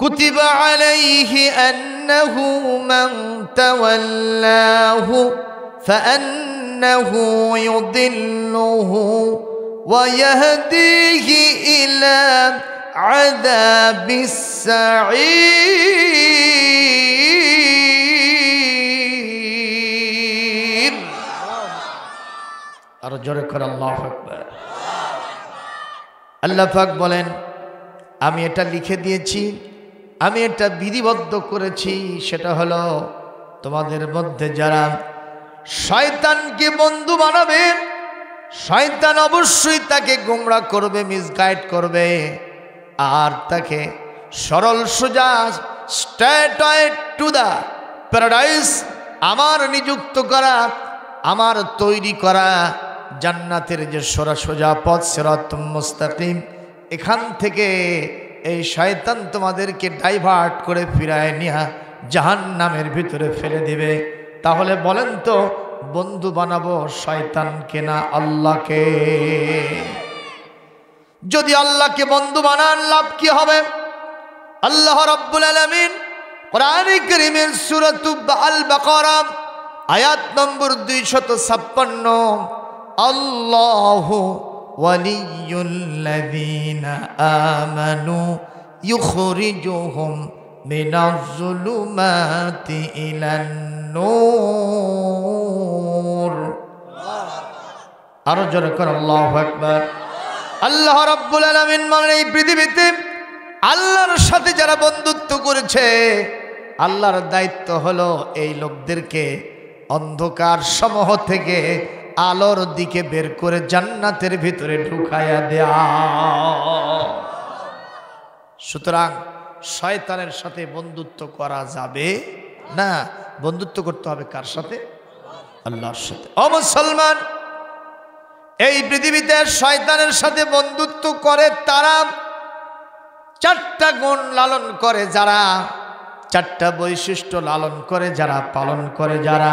كتب عليه أنه من تولاه فأنه يضله ويهديه إلى عذاب السعير أرجوك الله أكبر আল্লাহ পাক বলেন আমি এটা লিখে দিয়েছি আমি এটা বিধিবদ্ধ করেছি সেটা হলো তোমাদের মধ্যে যারা শয়তানকে বন্ধু বানাবে শয়তান অবশ্যই তাকে গোমরা করবে মিসগাইড করবে আর তাকে সরল সোজা স্ট্যাটয়েড টু দ্য প্যারাডাইস আমার নিযুক্ত করা আমার তৈরি করা জান্নাতের যে সোজা পথ সেরাত মুস্তাকিম এখান থেকে এই শয়তান তোমাদেরকে ডাইভার্ট করে ফিরায় নিয়া জাহান নামের ভিতরে ফেলে দিবে তাহলে বলেন তো বন্ধু বানাবো শয়তানকে না আল্লাহকে যদি আল্লাহকে বন্ধু বানান লাভ কি হবে আল্লাহ রব্বুল আলমিন করিমের সুরত আল আয়াত নম্বর দুইশত ছাপ্পান্ন আল্লাহ ولي الذين آمنوا يخرجهم من الظلمات إلى النور আরো জোরে কর আল্লাহ একবার আল্লাহ রব্বুল আলমিন মানে এই পৃথিবীতে আল্লাহর সাথে যারা বন্ধুত্ব করেছে আল্লাহর দায়িত্ব হলো এই লোকদেরকে অন্ধকার সমূহ থেকে আলোর দিকে বের করে জান্নাতের ভিতরে ঢুকাইয়া দেয়া সুতরাং শয়তানের সাথে বন্ধুত্ব করা যাবে না বন্ধুত্ব করতে হবে কার সাথে আল্লাহর সাথে ও মুসলমান এই পৃথিবীতে শয়তানের সাথে বন্ধুত্ব করে তারা চারটা গুণ লালন করে যারা চারটা বৈশিষ্ট্য লালন করে যারা পালন করে যারা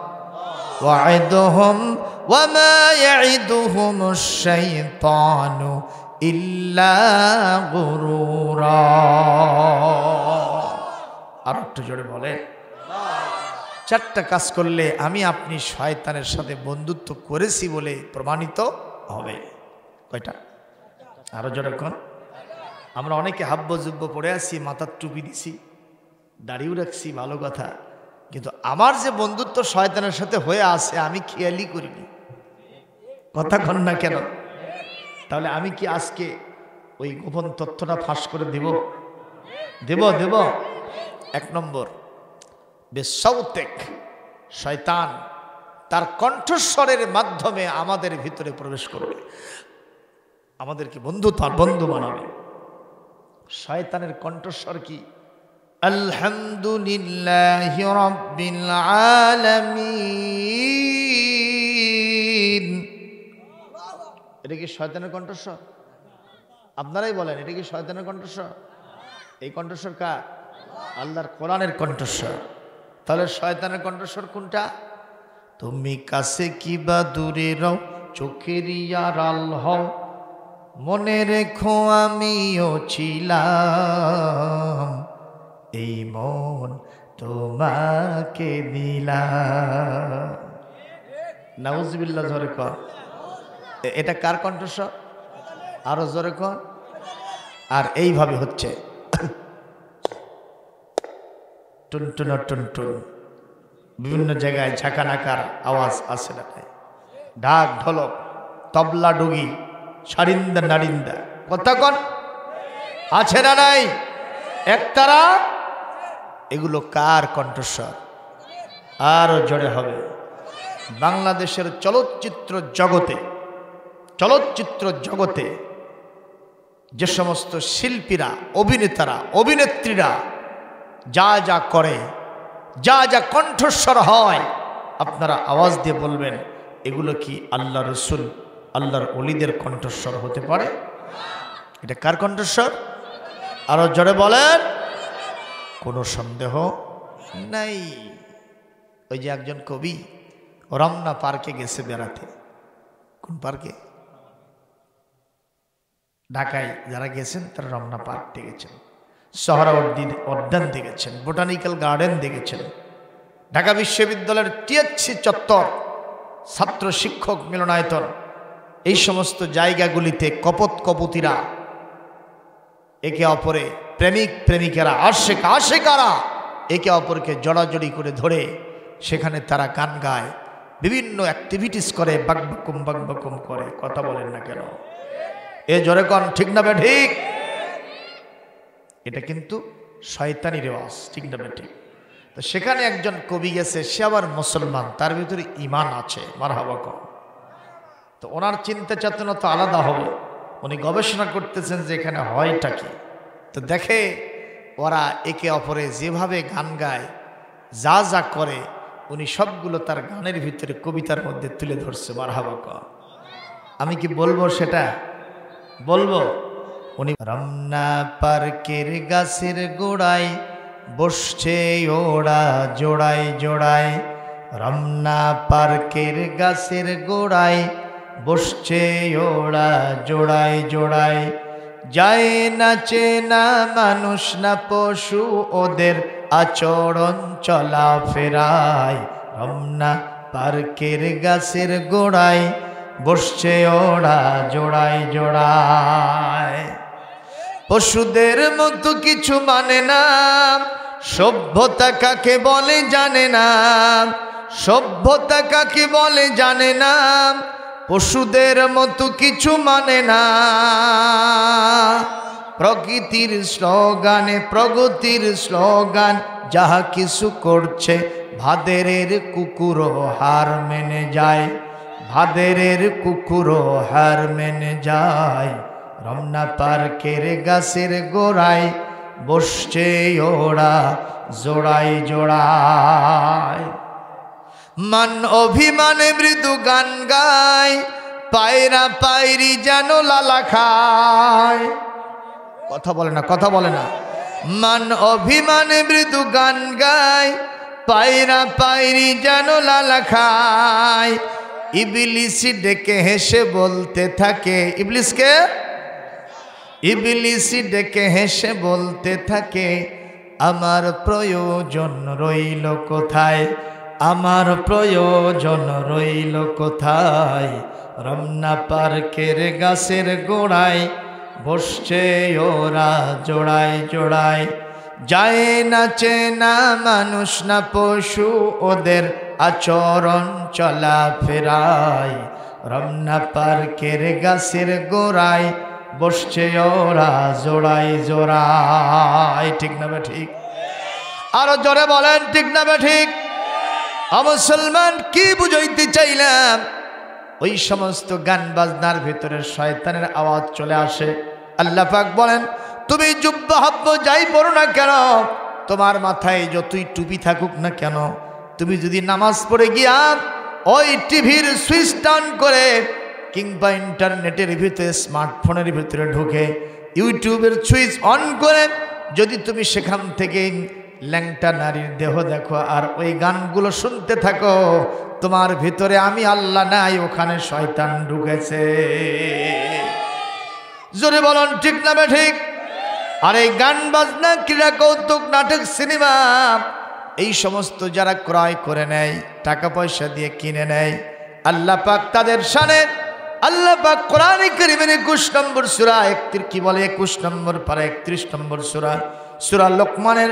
وعدهم وما يعدهم الشيطان إلا غرورا আর একটু জোরে বলে চারটা কাজ করলে আমি আপনি শয়তানের সাথে বন্ধুত্ব করেছি বলে প্রমাণিত হবে কয়টা আরও জোরে কোন আমরা অনেকে হাব্য জুব্য পড়ে আছি মাথার টুপি দিছি দাড়িও রাখছি ভালো কথা কিন্তু আমার যে বন্ধুত্ব শয়তানের সাথে হয়ে আছে আমি খেয়ালই করিনি কথা কন না কেন তাহলে আমি কি আজকে ওই গোপন তথ্যটা ফাঁস করে দেব দেব দেব এক নম্বর বেসৌতেক শয়তান তার কণ্ঠস্বরের মাধ্যমে আমাদের ভিতরে প্রবেশ করবে আমাদেরকে বন্ধু তার বন্ধু বানাবে শয়তানের কণ্ঠস্বর কি الحمد لله رب العالمين এটা কি শয়তানের কণ্ঠস্বর আপনারাই বলেন এটা কি শয়তানের কণ্ঠস্বর এই কণ্ঠস্বর কা আল্লাহর কোরআনের কণ্ঠস্বর তাহলে শয়তানের কণ্ঠস্বর কোনটা তুমি কাছে কি বা দূরে রও চোখের ইয়ারাল হও মনে রেখো আমিও ছিলাম এই মন তোমাকে দিলাম নাউজবিল্লা জোরে ক এটা কার কণ্ঠস্বর আরো জোরে কন আর এইভাবে হচ্ছে টুনটুন টুনটুন বিভিন্ন জায়গায় ঝাঁকানাকার আওয়াজ আসে না ঢাক ঢোলক তবলা ডুগি সারিন্দা নারিন্দা কথা কন আছে না নাই একতারা এগুলো কার কণ্ঠস্বর আরও জড়ে হবে বাংলাদেশের চলচ্চিত্র জগতে চলচ্চিত্র জগতে যে সমস্ত শিল্পীরা অভিনেতারা অভিনেত্রীরা যা যা করে যা যা কণ্ঠস্বর হয় আপনারা আওয়াজ দিয়ে বলবেন এগুলো কি আল্লাহ রসুল আল্লাহর অলিদের কণ্ঠস্বর হতে পারে এটা কার কণ্ঠস্বর আরও জোরে বলেন কোনো সন্দেহ নাই ওই যে একজন কবি রমনা পার্কে গেছে বেড়াতে কোন পার্কে ঢাকায় যারা গেছেন তারা রমনা পার্ক দেখেছেন সহরাউদ্দিন উদ্যান দেখেছেন বোটানিক্যাল গার্ডেন দেখেছেন ঢাকা বিশ্ববিদ্যালয়ের টিএসসি চত্বর ছাত্র শিক্ষক মিলনায়তন এই সমস্ত জায়গাগুলিতে কপত কপতিরা একে অপরে প্রেমিক প্রেমিকেরা আশেক আশেকারা একে অপরকে জড়াজড়ি করে ধরে সেখানে তারা গান গায় বিভিন্ন অ্যাক্টিভিটিস করে বাকবাকুম বাকবাকুম করে কথা বলেন না কেন এ জোরে কন ঠিক না বে ঠিক এটা কিন্তু শয়তানি রেওয়াজ ঠিক না বে ঠিক তো সেখানে একজন কবি গেছে সে আবার মুসলমান তার ভিতরে ইমান আছে মারহাবা কম তো ওনার চিন্তা চেতনা তো আলাদা হবে উনি গবেষণা করতেছেন যে এখানে হয়টা কি তো দেখে ওরা একে অপরে যেভাবে গান গায় যা যা করে উনি সবগুলো তার গানের ভিতরে কবিতার মধ্যে তুলে ধরছে বারহাবক আমি কি বলবো সেটা বলবো উনি রমনা পার্কের গাছের গোড়ায় বসছে ওরা জোড়ায় জোড়ায় রমনা পার্কের গাছের গোড়ায় বসছে ওরা জোড়ায় জোড়ায় যায় না চেনা মানুষ না পশু ওদের আচরণ চলা ফেরায় রমনা পার্কের গাছের গোড়ায় বসছে ওরা জোড়ায় জোড়ায় পশুদের মতো কিছু মানে না সভ্যতা কাকে বলে জানে না সভ্যতা কাকে বলে জানে না পশুদের মতো কিছু মানে না প্রকৃতির স্লোগানে প্রগতির স্লোগান যাহা কিছু করছে ভাদেরের কুকুরও হার মেনে যায় ভাদেরের কুকুরও হার মেনে যায় রমনা পার্কের গাছের গোড়ায় বসছে ওরা জোড়ায় জোড়ায় মান অভিমানে মৃদু গান গায় পায়রা পায়রি যেন লালা খায় কথা বলে না কথা বলে না মান অভিমানে মৃদু গান গায় পায়রা পায়রি যেন লালা খায় ইবিলিসি ডেকে হেসে বলতে থাকে ইবলিসকে ইবিলিসি ডেকে হেসে বলতে থাকে আমার প্রয়োজন রইল কোথায় আমার প্রয়োজন রইল কোথায় রমনা পার্কের গাছের গোড়ায় বসছে ওরা জোড়ায় জোড়ায় যায় না চেনা মানুষ না পশু ওদের আচরণ চলা ফেরায় রমনা পার্কের গাছের গোড়ায় বসছে ওরা জোড়ায় জোড়ায় ঠিক না ঠিক আরো জোরে বলেন ঠিক না ঠিক মুসলমান কি বুঝাইতে চাইলাম ওই সমস্ত গান বাজনার ভেতরে শয়তানের আওয়াজ চলে আসে আল্লাহ পাক বলেন তুমি যুব্বাহাব্য যাই পড়ো না কেন তোমার মাথায় যতই টুপি থাকুক না কেন তুমি যদি নামাজ পড়ে গিয়া ওই টিভির সুইচ টান করে কিংবা ইন্টারনেটের ভিতরে স্মার্টফোনের ভিতরে ঢুকে ইউটিউবের সুইচ অন করে যদি তুমি সেখান থেকে ল্যাংটা নারীর দেহ দেখো আর ওই গানগুলো শুনতে থাকো তোমার ভিতরে আমি আল্লাহ নাই ওখানে শয়তান ঢুকেছে জোরে বলন ঠিক না ঠিক আর এই গান বাজনা ক্রীড়া কৌতুক নাটক সিনেমা এই সমস্ত যারা ক্রয় করে নেয় টাকা পয়সা দিয়ে কিনে নেয় আল্লাহ পাক তাদের সানে আল্লাহ পাক কোরআন করিমের একুশ নম্বর সুরা একত্রিশ কি বলে একুশ নম্বর পারে একত্রিশ নম্বর সুরা সুরা লোকমানের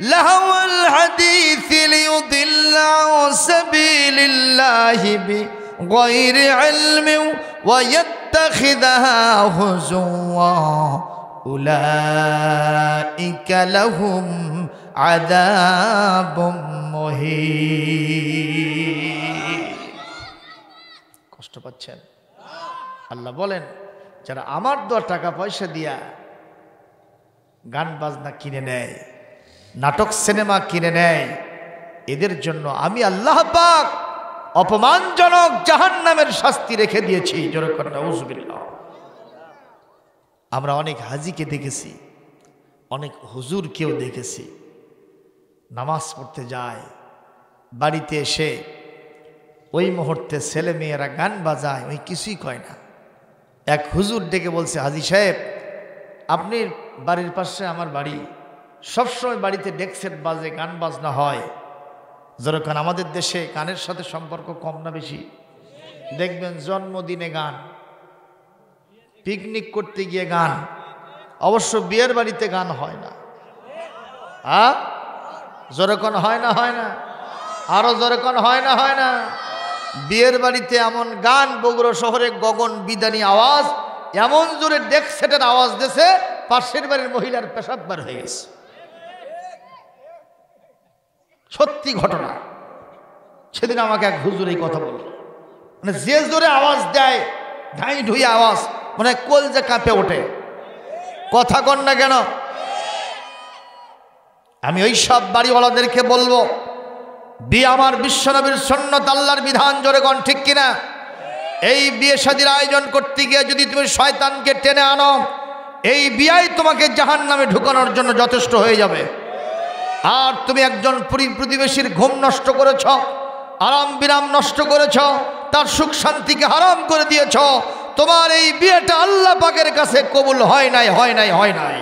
لهو الحديث ليضل عن سبيل الله بغير علم ويتخذها هزوا أولئك لهم عذاب مهين কষ্ট পাচ্ছেন আল্লাহ বলেন যারা আমার দর টাকা পয়সা দিয়া গান বাজনা কিনে নেয় নাটক সিনেমা কিনে নেয় এদের জন্য আমি আল্লাহ পাক অপমানজনক জাহান নামের শাস্তি রেখে দিয়েছি আমরা অনেক হাজিকে দেখেছি অনেক কেউ দেখেছি নামাজ পড়তে যায় বাড়িতে এসে ওই মুহূর্তে ছেলে মেয়েরা গান বাজায় ওই কিছুই কয় না এক হুজুর ডেকে বলছে হাজি সাহেব আপনি বাড়ির পাশে আমার বাড়ি সবসময় বাড়িতে ডেকসেট বাজে গান বাজনা হয় যেরকম আমাদের দেশে গানের সাথে সম্পর্ক কম না বেশি দেখবেন জন্মদিনে গান পিকনিক করতে গিয়ে গান অবশ্য বিয়ের বাড়িতে গান হয় না আ যেরকম হয় না হয় না আরও যেরকম হয় না হয় না বিয়ের বাড়িতে এমন গান বগুড়া শহরে গগন বিদানি আওয়াজ এমন জোরে ডেক সেটের আওয়াজ দিছে পাশের বাড়ির মহিলার পেশাব বার হয়ে গেছে সত্যি ঘটনা সেদিন আমাকে এক হুজুর এই কথা বলল মানে যে জোরে আওয়াজ দেয় ধাই ঢুই আওয়াজ মানে কোল যে কাঁপে ওঠে কথা কন না কেন আমি ওই সব বাড়িওয়ালাদেরকে বলবো বিয়ে আমার বিশ্বনবীর সন্ন্যত আল্লাহর বিধান জোরে কন ঠিক কিনা এই বিয়ে সাদির আয়োজন করতে গিয়ে যদি তুমি শয়তানকে টেনে আনো এই বিয়াই তোমাকে জাহান নামে ঢুকানোর জন্য যথেষ্ট হয়ে যাবে আর তুমি একজন প্রতিবেশীর ঘুম নষ্ট করেছ আরাম বিরাম নষ্ট করেছ তার সুখ শান্তিকে হারাম করে দিয়েছ তোমার এই বিয়েটা আল্লাহ পাকের কাছে কবুল হয় নাই হয় নাই হয় নাই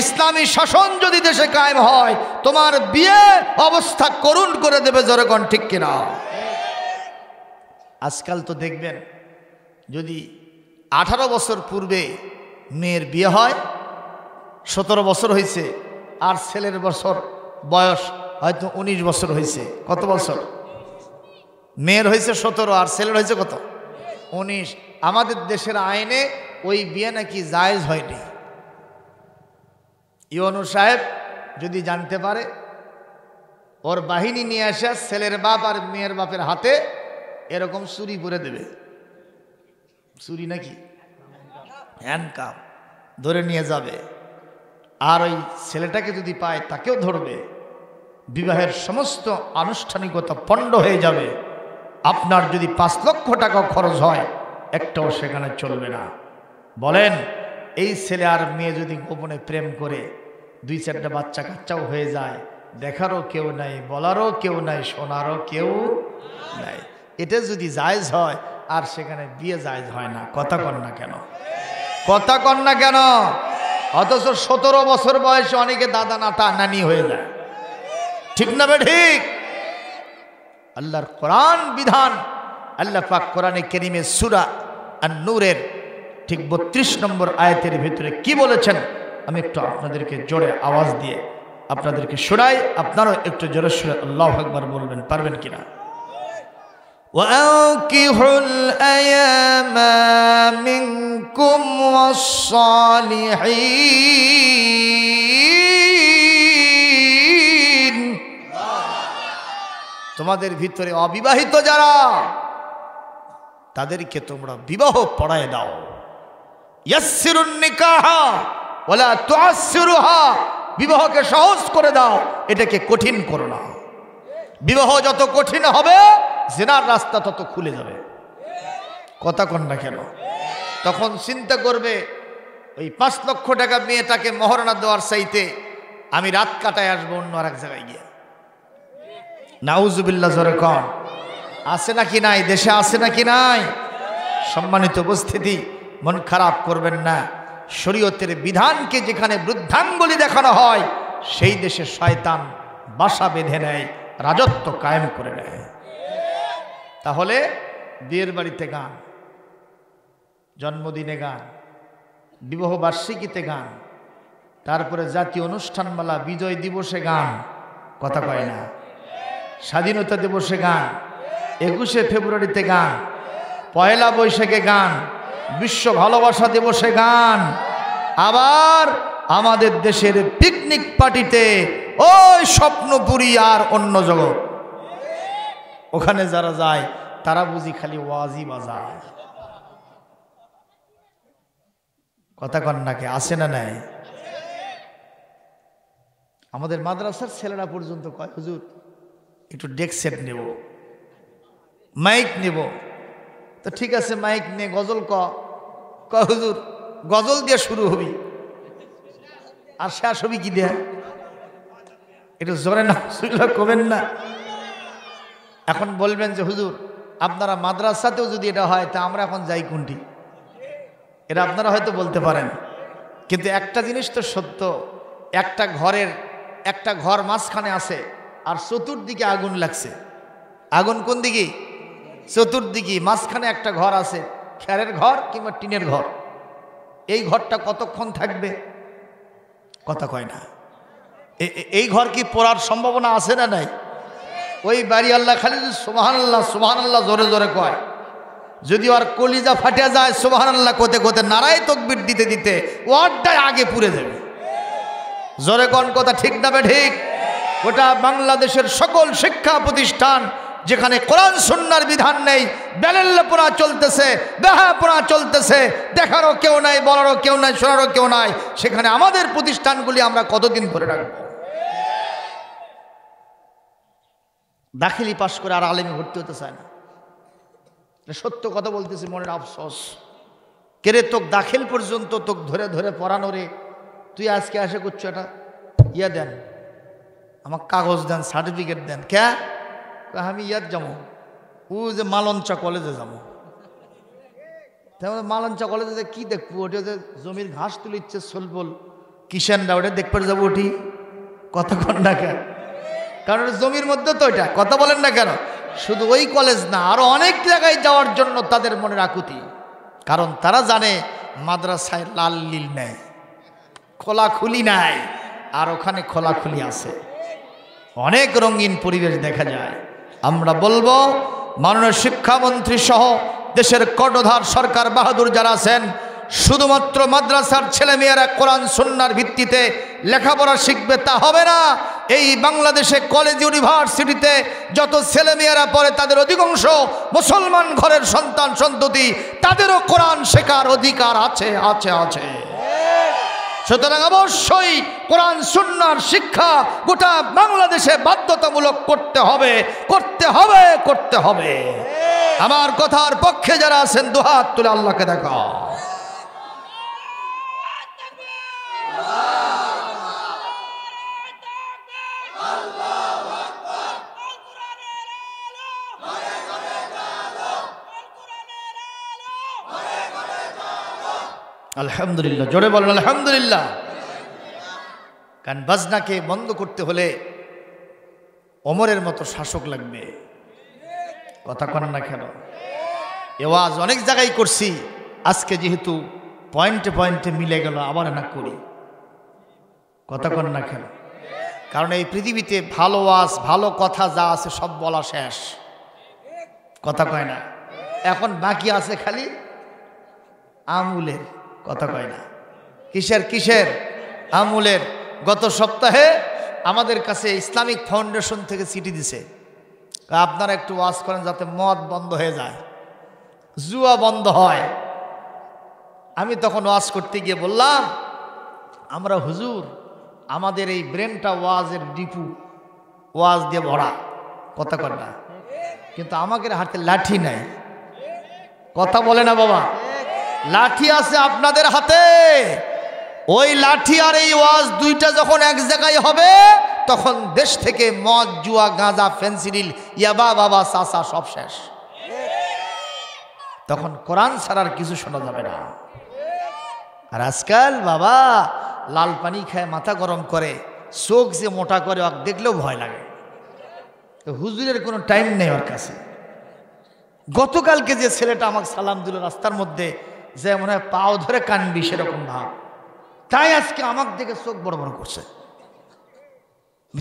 ইসলামী শাসন যদি দেশে কায়েম হয় তোমার বিয়ে অবস্থা করুণ করে দেবে জনগণ ঠিক কিনা আজকাল তো দেখবেন যদি আঠারো বছর পূর্বে মেয়ের বিয়ে হয় সতেরো বছর হয়েছে আর ছেলের বছর বয়স হয়তো ১৯ বছর হয়েছে কত বছর মেয়ের হয়েছে সতেরো আর ছেলের হয়েছে কত ১৯ আমাদের দেশের আইনে ওই বিয়ে নাকি জায়েজ হয়নি ইয়নু সাহেব যদি জানতে পারে ওর বাহিনী নিয়ে আসা ছেলের বাপ আর মেয়ের বাপের হাতে এরকম চুরি করে দেবে চুরি নাকি হ্যান্ড কাপ ধরে নিয়ে যাবে আর ওই ছেলেটাকে যদি পায় তাকেও ধরবে বিবাহের সমস্ত আনুষ্ঠানিকতা পণ্ড হয়ে যাবে আপনার যদি পাঁচ লক্ষ টাকা খরচ হয় একটাও সেখানে চলবে না বলেন এই ছেলে আর মেয়ে যদি গোপনে প্রেম করে দুই চারটা বাচ্চা কাচ্চাও হয়ে যায় দেখারও কেউ নাই বলারও কেউ নাই শোনারও কেউ নাই এটা যদি জায়জ হয় আর সেখানে বিয়ে জায়জ হয় না কথা কন না কেন কথা কন না কেন অথচ সতেরো বছর বয়সে অনেকে দাদা নাতা নানি হয়ে যায় ঠিক না ঠিক আল্লাহর কোরআন বিধান আল্লাহ পাক কোরআনে কেরিমে সুরা আর নূরের ঠিক বত্রিশ নম্বর আয়তের ভিতরে কি বলেছেন আমি একটু আপনাদেরকে জোরে আওয়াজ দিয়ে আপনাদেরকে শোনাই আপনারও একটু জোরে সুরে আল্লাহ একবার বলবেন পারবেন কিনা وأوكحوا الأيام منكم والصالحين তোমাদের ভিতরে অবিবাহিত যারা তাদেরকে তোমরা বিবাহ পড়ায় দাও বিবাহকে সহজ করে দাও এটাকে কঠিন করো না বিবাহ যত কঠিন হবে জেনার রাস্তা তত খুলে যাবে কথা কন না কেন তখন চিন্তা করবে ওই পাঁচ লক্ষ টাকা মেয়েটাকে মহারণা দেওয়ার চাইতে আমি রাত কাটায় আসবো অন্য আর এক জায়গায় গিয়ে নাউজুবিল্লা জোরে কন আছে নাকি নাই দেশে আছে নাকি নাই সম্মানিত উপস্থিতি মন খারাপ করবেন না শরীয়তের বিধানকে যেখানে বৃদ্ধাঙ্গলি দেখানো হয় সেই দেশে শয়তান বাসা বেঁধে নেয় রাজত্ব কায়েম করে নেয় তাহলে বিয়ের বাড়িতে গান জন্মদিনে গান বিবাহ বার্ষিকীতে গান তারপরে জাতীয় অনুষ্ঠানমালা বিজয় দিবসে গান কথা কয় না স্বাধীনতা দিবসে গান একুশে ফেব্রুয়ারিতে গান পয়লা বৈশাখে গান বিশ্ব ভালোবাসা দিবসে গান আবার আমাদের দেশের পিকনিক পার্টিতে ওই স্বপ্নপুরী আর অন্য জগৎ ওখানে যারা যায় তারা বুঝি খালি ওয়াজি বাজায় কথা কন্যাকে আসে না নাই আমাদের মাদ্রাসার ছেলেরা পর্যন্ত কয় হুজুর একটু ডেক সেট নেব মাইক নেব তো ঠিক আছে মাইক নে গজল ক ক হুজুর গজল দিয়ে শুরু হবি আর শেষ হবি কি দেয়া একটু জোরে না কমেন না এখন বলবেন যে হুজুর আপনারা মাদ্রাসাতেও যদি এটা হয় তা আমরা এখন যাই কোনটি এটা আপনারা হয়তো বলতে পারেন কিন্তু একটা জিনিস তো সত্য একটা ঘরের একটা ঘর মাঝখানে আছে আর চতুর্দিকে আগুন লাগছে আগুন কোন দিকে চতুর্দিকে মাঝখানে একটা ঘর আছে খ্যারের ঘর কিংবা টিনের ঘর এই ঘরটা কতক্ষণ থাকবে কথা কয় না এই ঘর কি পড়ার সম্ভাবনা আছে না নাই ওই বাড়ি আল্লাহ খালি সুবাহান আল্লাহ আল্লাহ জোরে জোরে কয় যদি ওর কলিজা ফাটে যায় সুবাহান আল্লাহ কোতে কোতে নারায় তকবির দিতে দিতে ওরটাই আগে পুড়ে দেবে জোরে কন কথা ঠিক নাবে ঠিক ওটা বাংলাদেশের সকল শিক্ষা প্রতিষ্ঠান যেখানে কোরআন সন্ন্যার বিধান নেই বেলেল্লাপোনা চলতেছে বেহাপোনা চলতেছে দেখারও কেউ নাই বলারও কেউ নাই শোনারও কেউ নাই সেখানে আমাদের প্রতিষ্ঠানগুলি আমরা কতদিন ধরে রাখবো দাখিলি পাশ করে আর আলেমে ভর্তি হতে চায় না সত্য কথা বলতেছি মনের আফসোস কেরে তোক দাখিল পর্যন্ত তোক ধরে ধরে পড়ানো রে তুই আজকে আসে করছো এটা ইয়া দেন আমার কাগজ দেন সার্টিফিকেট দেন ক্যা আমি ইয়াদ যাবো ও যে মালঞ্চা কলেজে যাবো তেমন মালঞ্চা কলেজে যে কী দেখবো ওটা যে জমির ঘাস তুলে ইচ্ছে সোলবল কিষানরা ওটা দেখবার যাবো ওটি কতক্ষণ ডাকা কারণ জমির মধ্যে তো এটা কথা বলেন না কেন শুধু ওই কলেজ না আরও অনেক জায়গায় যাওয়ার জন্য তাদের মনের আকুতি কারণ তারা জানে মাদ্রাসায় লাল লীল নেয় খোলাখুলি নাই আর ওখানে খোলাখুলি আছে অনেক রঙিন পরিবেশ দেখা যায় আমরা বলবো মাননীয় শিক্ষামন্ত্রী সহ দেশের কর্ণধার সরকার বাহাদুর যারা আছেন শুধুমাত্র মাদ্রাসার ছেলেমেয়েরা কোরআন সন্ন্যার ভিত্তিতে লেখাপড়া শিখবে তা হবে না এই বাংলাদেশে কলেজ ইউনিভার্সিটিতে যত ছেলেমেয়েরা পড়ে তাদের অধিকাংশ মুসলমান ঘরের সন্তান সন্ততি তাদেরও কোরআন শেখার অধিকার আছে আছে আছে সুতরাং অবশ্যই কোরআন সুন্নার শিক্ষা গোটা বাংলাদেশে বাধ্যতামূলক করতে হবে করতে হবে করতে হবে আমার কথার পক্ষে যারা আছেন দুহাত তুলে আল্লাহকে দেখা আলহামদুলিল্লাহ জোরে বলেন আলহামদুলিল্লাহ কারণ বাজনাকে বন্ধ করতে হলে অমরের মতো শাসক লাগবে কথা কন না কেন এওয়াজ অনেক জায়গায় করছি আজকে যেহেতু পয়েন্টে পয়েন্টে মিলে গেল আবার না করি কথা কন না কেন কারণ এই পৃথিবীতে ভালো আস ভালো কথা যা আছে সব বলা শেষ কথা কয় না এখন বাকি আছে খালি আমুলের কথা কয় না কিসের কিসের আমুলের গত সপ্তাহে আমাদের কাছে ইসলামিক ফাউন্ডেশন থেকে চিঠি দিছে আপনারা একটু ওয়াজ করেন যাতে মদ বন্ধ হয়ে যায় জুয়া বন্ধ হয় আমি তখন ওয়াজ করতে গিয়ে বললাম আমরা হুজুর আমাদের এই ব্রেনটা ওয়াজের ডিপু ওয়াজ দিয়ে ভরা কথা কর না কিন্তু আমাকে হাতে লাঠি নাই কথা বলে না বাবা লাঠি আছে আপনাদের হাতে ওই লাঠি আর এই ওয়াজ দুইটা যখন এক জায়গায় হবে তখন দেশ থেকে মদ জুয়া গাঁজা ফেন্সিডিল ইয়াবা বাবা সাসা সব শেষ তখন কোরআন ছাড়ার কিছু শোনা যাবে না আর আজকাল বাবা লাল পানি খায় মাথা গরম করে চোখ যে মোটা করে অক দেখলেও ভয় লাগে হুজুরের কোনো টাইম নেই ওর কাছে গতকালকে যে ছেলেটা আমাকে সালাম দিল রাস্তার মধ্যে যে মনে হয় পাও ধরে কানবি সেরকম ভাব তাই আজকে আমার দিকে চোখ বড় বড় করছে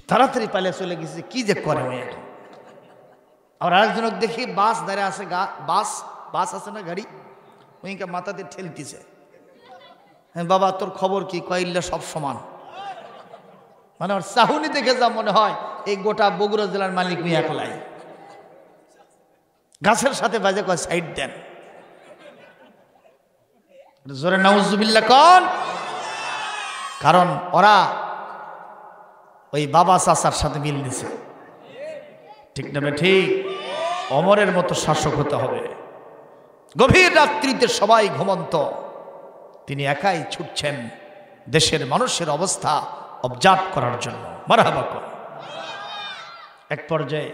তাড়াতাড়ি পালিয়ে চলে গেছে কি যে করে এখন আরেকজনক দেখি বাস দাঁড়িয়ে আছে বাস বাস আছে না গাড়ি ওইকে মাথাতে ঠেলতিছে বাবা তোর খবর কি কয়েল্লা সব সমান মানে আমার চাহুনি দেখে যা মনে হয় এই গোটা বগুড়া জেলার মালিক মিয়া কোলাই গাছের সাথে বাজে কয় সাইড দেন জোরে নাউজুবিল্লা কন কারণ ওরা ওই বাবা চাচার সাথে মিল দিছে ঠিক না ঠিক অমরের মতো শাসক হতে হবে গভীর রাত্রিতে সবাই ঘুমন্ত তিনি একাই ছুটছেন দেশের মানুষের অবস্থা অবজার্ভ করার জন্য মারাহাবা এক পর্যায়ে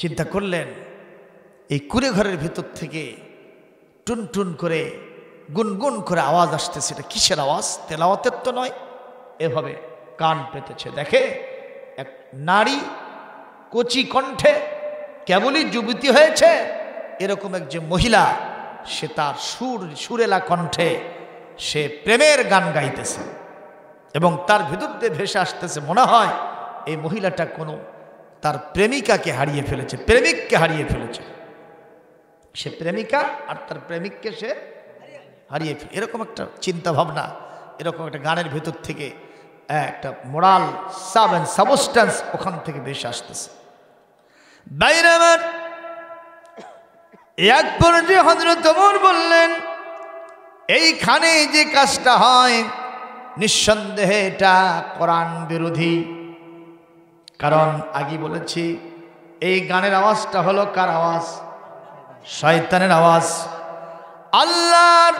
চিন্তা করলেন এই কুড়ে ঘরের ভিতর থেকে টুন করে গুনগুন করে আওয়াজ আসতেছে এটা কিসের আওয়াজ তেলাওয়াতের তো নয় এভাবে কান পেতেছে দেখে এক নারী কচি কণ্ঠে কেবলই যুবতী হয়েছে এরকম এক যে মহিলা সে তার সুর সুরেলা কণ্ঠে সে প্রেমের গান গাইতেছে এবং তার ভিতর দিয়ে ভেসে আসতেছে মনে হয় এই মহিলাটা কোনো তার প্রেমিকাকে হারিয়ে ফেলেছে প্রেমিককে হারিয়ে ফেলেছে সে প্রেমিকা আর তার প্রেমিককে সে হারিয়ে ফেলি এরকম একটা চিন্তা ভাবনা এরকম একটা গানের ভেতর থেকে একটা মোরাল সাব অ্যান্ড সাবস্ট্যান্স ওখান থেকে বেশ আসতেছে বাইরে আমার এক পর্যায়ে হজরত অমর বললেন এইখানে যে কাজটা হয় নিঃসন্দেহে এটা কোরআন বিরোধী কারণ আগে বলেছি এই গানের আওয়াজটা হলো কার আওয়াজ শয়তানের আওয়াজ আল্লাহর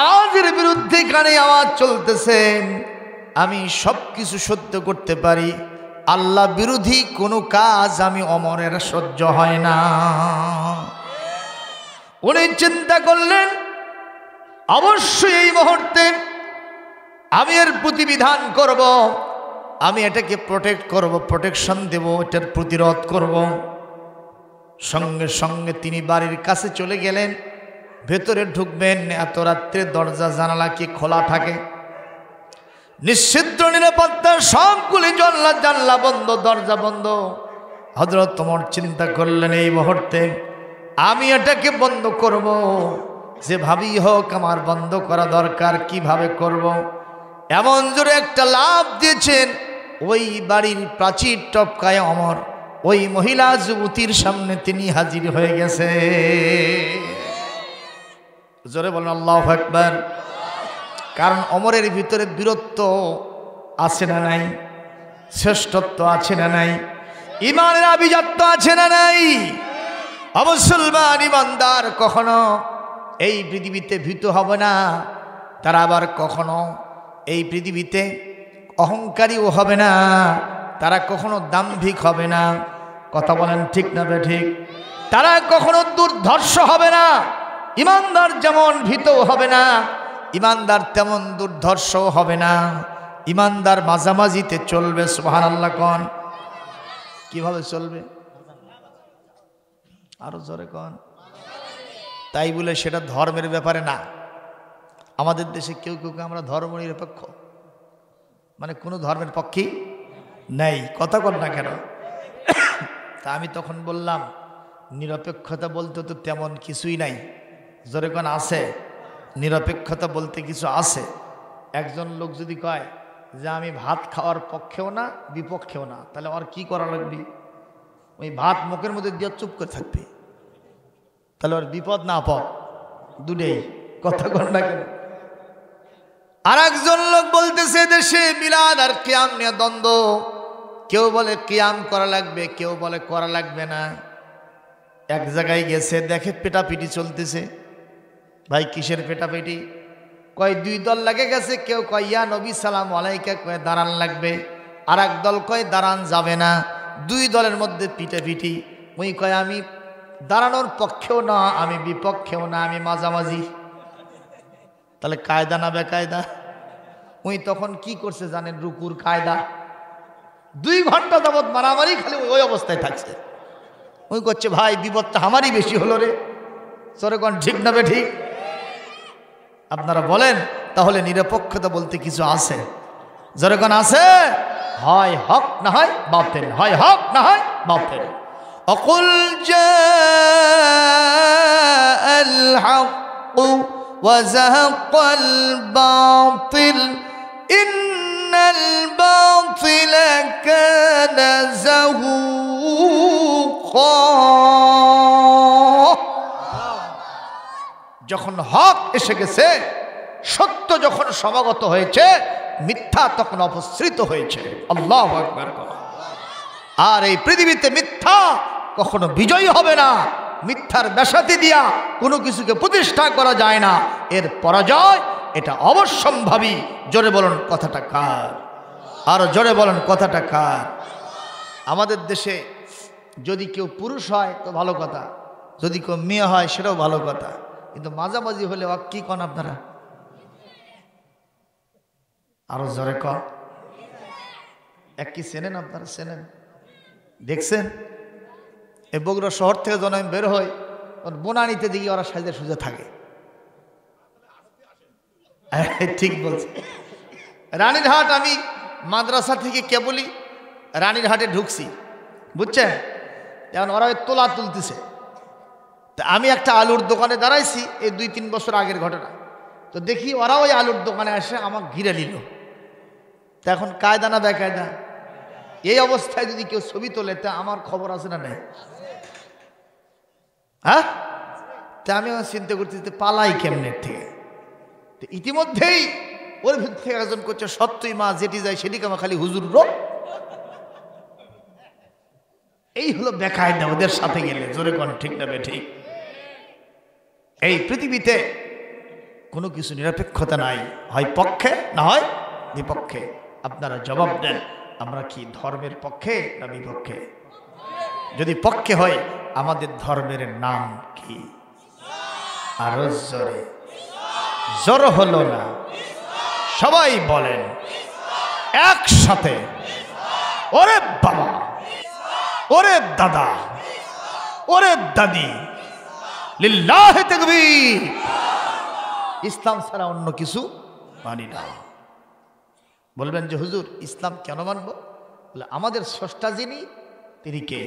আওয়াজের বিরুদ্ধে কানে আওয়াজ চলতেছে আমি সব কিছু সত্য করতে পারি আল্লাহ বিরোধী কোনো কাজ আমি অমরের সহ্য হয় না উনি চিন্তা করলেন অবশ্যই এই মুহূর্তে আমি এর প্রতিবিধান করব আমি এটাকে প্রোটেক্ট করব প্রোটেকশন দেব এটার প্রতিরোধ করব সঙ্গে সঙ্গে তিনি বাড়ির কাছে চলে গেলেন ভেতরে ঢুকবেন এত রাত্রে দরজা জানালা কি খোলা থাকে নিশ্চিদ্র নিরাপত্তার সবগুলি জল্লা জানলা বন্ধ দরজা বন্ধ হজরত তোমার চিন্তা করলেন এই মুহূর্তে আমি এটাকে বন্ধ করব। ভাবি হোক আমার বন্ধ করা দরকার কিভাবে করব। এমন জোরে একটা লাভ দিয়েছেন ওই বাড়ির প্রাচীর টপকায় অমর ওই মহিলা যুবতীর সামনে তিনি হাজির হয়ে গেছে জোরে বলেন আল্লাহ একবার কারণ অমরের ভিতরে বীরত্ব আছে না নাই শ্রেষ্ঠত্ব আছে না নাই ইমানের আভিজাত্য আছে না নাই অমুসলমান ইমানদার কখনো এই পৃথিবীতে ভীত হবে না তারা আবার কখনো এই পৃথিবীতে অহংকারীও হবে না তারা কখনো দাম্ভিক হবে না কথা বলেন ঠিক না বে ঠিক তারা কখনো দুর্ধর্ষ হবে না ইমানদার যেমন ভীত হবে না ইমানদার তেমন দুর্ধর্ষ হবে না ইমানদার মাঝামাঝিতে চলবে সোহান আল্লাহ কন কিভাবে চলবে আরো জোরে কন তাই বলে সেটা ধর্মের ব্যাপারে না আমাদের দেশে কেউ কেউ আমরা ধর্ম নিরপেক্ষ মানে কোনো ধর্মের পক্ষেই নেই কথা কর না কেন তা আমি তখন বললাম নিরপেক্ষতা বলতে তো তেমন কিছুই নাই কোন আছে নিরপেক্ষতা বলতে কিছু আছে একজন লোক যদি কয় যে আমি ভাত খাওয়ার পক্ষেও না বিপক্ষেও না তাহলে আর কি করা লাগবে ওই ভাত মুখের মধ্যে দিয়ে চুপ করে থাকবে তাহলে ওর বিপদ না পদ দুটেই কথা কর না কেন আর একজন লোক বলতেছে দেশে মিলাদ আর কেয়াম নিয়ে দ্বন্দ্ব কেউ বলে কেয়াম করা লাগবে কেউ বলে করা লাগবে না এক জায়গায় গেছে দেখে পেটাপিটি চলতেছে ভাই কিসের পেটাপেটি কয় দুই দল লাগে গেছে কেউ কয় ইয়া নবী সালাম আলাইকা কয় দাঁড়ান লাগবে আর এক দল কয় দাঁড়ান যাবে না দুই দলের মধ্যে পিটাপিটি ওই কয় আমি দাঁড়ানোর পক্ষেও না আমি বিপক্ষেও না আমি মাঝামাঝি তাহলে কায়দা না বেকায়দা উই তখন কি করছে জানেন রুকুর কায়দা দুই ঘন্টা যাবৎ মারামারি খালি ওই অবস্থায় থাকছে ওই করছে ভাই বিপদটা আমারই বেশি হলো রে সরে কন ঠিক না বে ঠিক আপনারা বলেন তাহলে নিরপেক্ষতা বলতে কিছু আছে যেরকম আছে হয় হক না হয় বাপের হয় হক না হয় বাপের অকুল وزهق الباطل إن যখন হক এসে গেছে সত্য যখন সমাগত হয়েছে মিথ্যা তখন অপসৃত হয়েছে আল্লাহ আর এই পৃথিবীতে মিথ্যা কখনো বিজয়ী হবে না মিথ্যার ব্যাসাতি দিয়া কোনো কিছুকে প্রতিষ্ঠা করা যায় না এর পরাজয় এটা অবশ্যম্ভাবী জোরে বলুন কথাটা কার আর জোরে বলেন কথাটা কার আমাদের দেশে যদি কেউ পুরুষ হয় তো ভালো কথা যদি কেউ মেয়ে হয় সেটাও ভালো কথা কিন্তু মাঝামাঝি হলে অক কি কন আপনারা আরো জোরে ক এক কি চেনেন আপনারা চেনেন দেখছেন এ বগুড়া শহর থেকে যখন আমি বের হই ওর বোনানিতে দেখি ওরা সাজে সুজে থাকে ঠিক বলছে রানীরহাট আমি মাদ্রাসা থেকে কেবলই রানীরহাটে ঢুকছি বুঝছেন এখন ওরা তোলা তুলতেছে তা আমি একটা আলুর দোকানে দাঁড়াইছি এই দুই তিন বছর আগের ঘটনা তো দেখি ওরা ওই আলুর দোকানে আসে আমাকে ঘিরে নিল তা এখন কায়দা না বেকায়দা এই অবস্থায় যদি কেউ ছবি তোলে তা আমার খবর আছে না নেই হ্যাঁ তা আমি আমার চিন্তা যে পালাই কেমনের থেকে তো ইতিমধ্যেই ওর ভিতর থেকে একজন করছে সত্যই মা যেটি যায় সেটিকে আমার খালি হুজুর রো এই হলো না ওদের সাথে গেলে জোরে কোন ঠিক না বে ঠিক এই পৃথিবীতে কোনো কিছু নিরপেক্ষতা নাই হয় পক্ষে না হয় বিপক্ষে আপনারা জবাব দেন আমরা কি ধর্মের পক্ষে না বিপক্ষে যদি পক্ষে হয় আমাদের ধর্মের নাম কি আর জোরে জোর হলো না সবাই বলেন একসাথে ওরে বাবা ওরে দাদা ওরে দাদি লিল্লাহ তাকবীর ইসলাম ছাড়া অন্য কিছু মানি না বলবেন যে হুজুর ইসলাম কেন মানব বলে আমাদের স্রষ্টা যিনি তিনি কে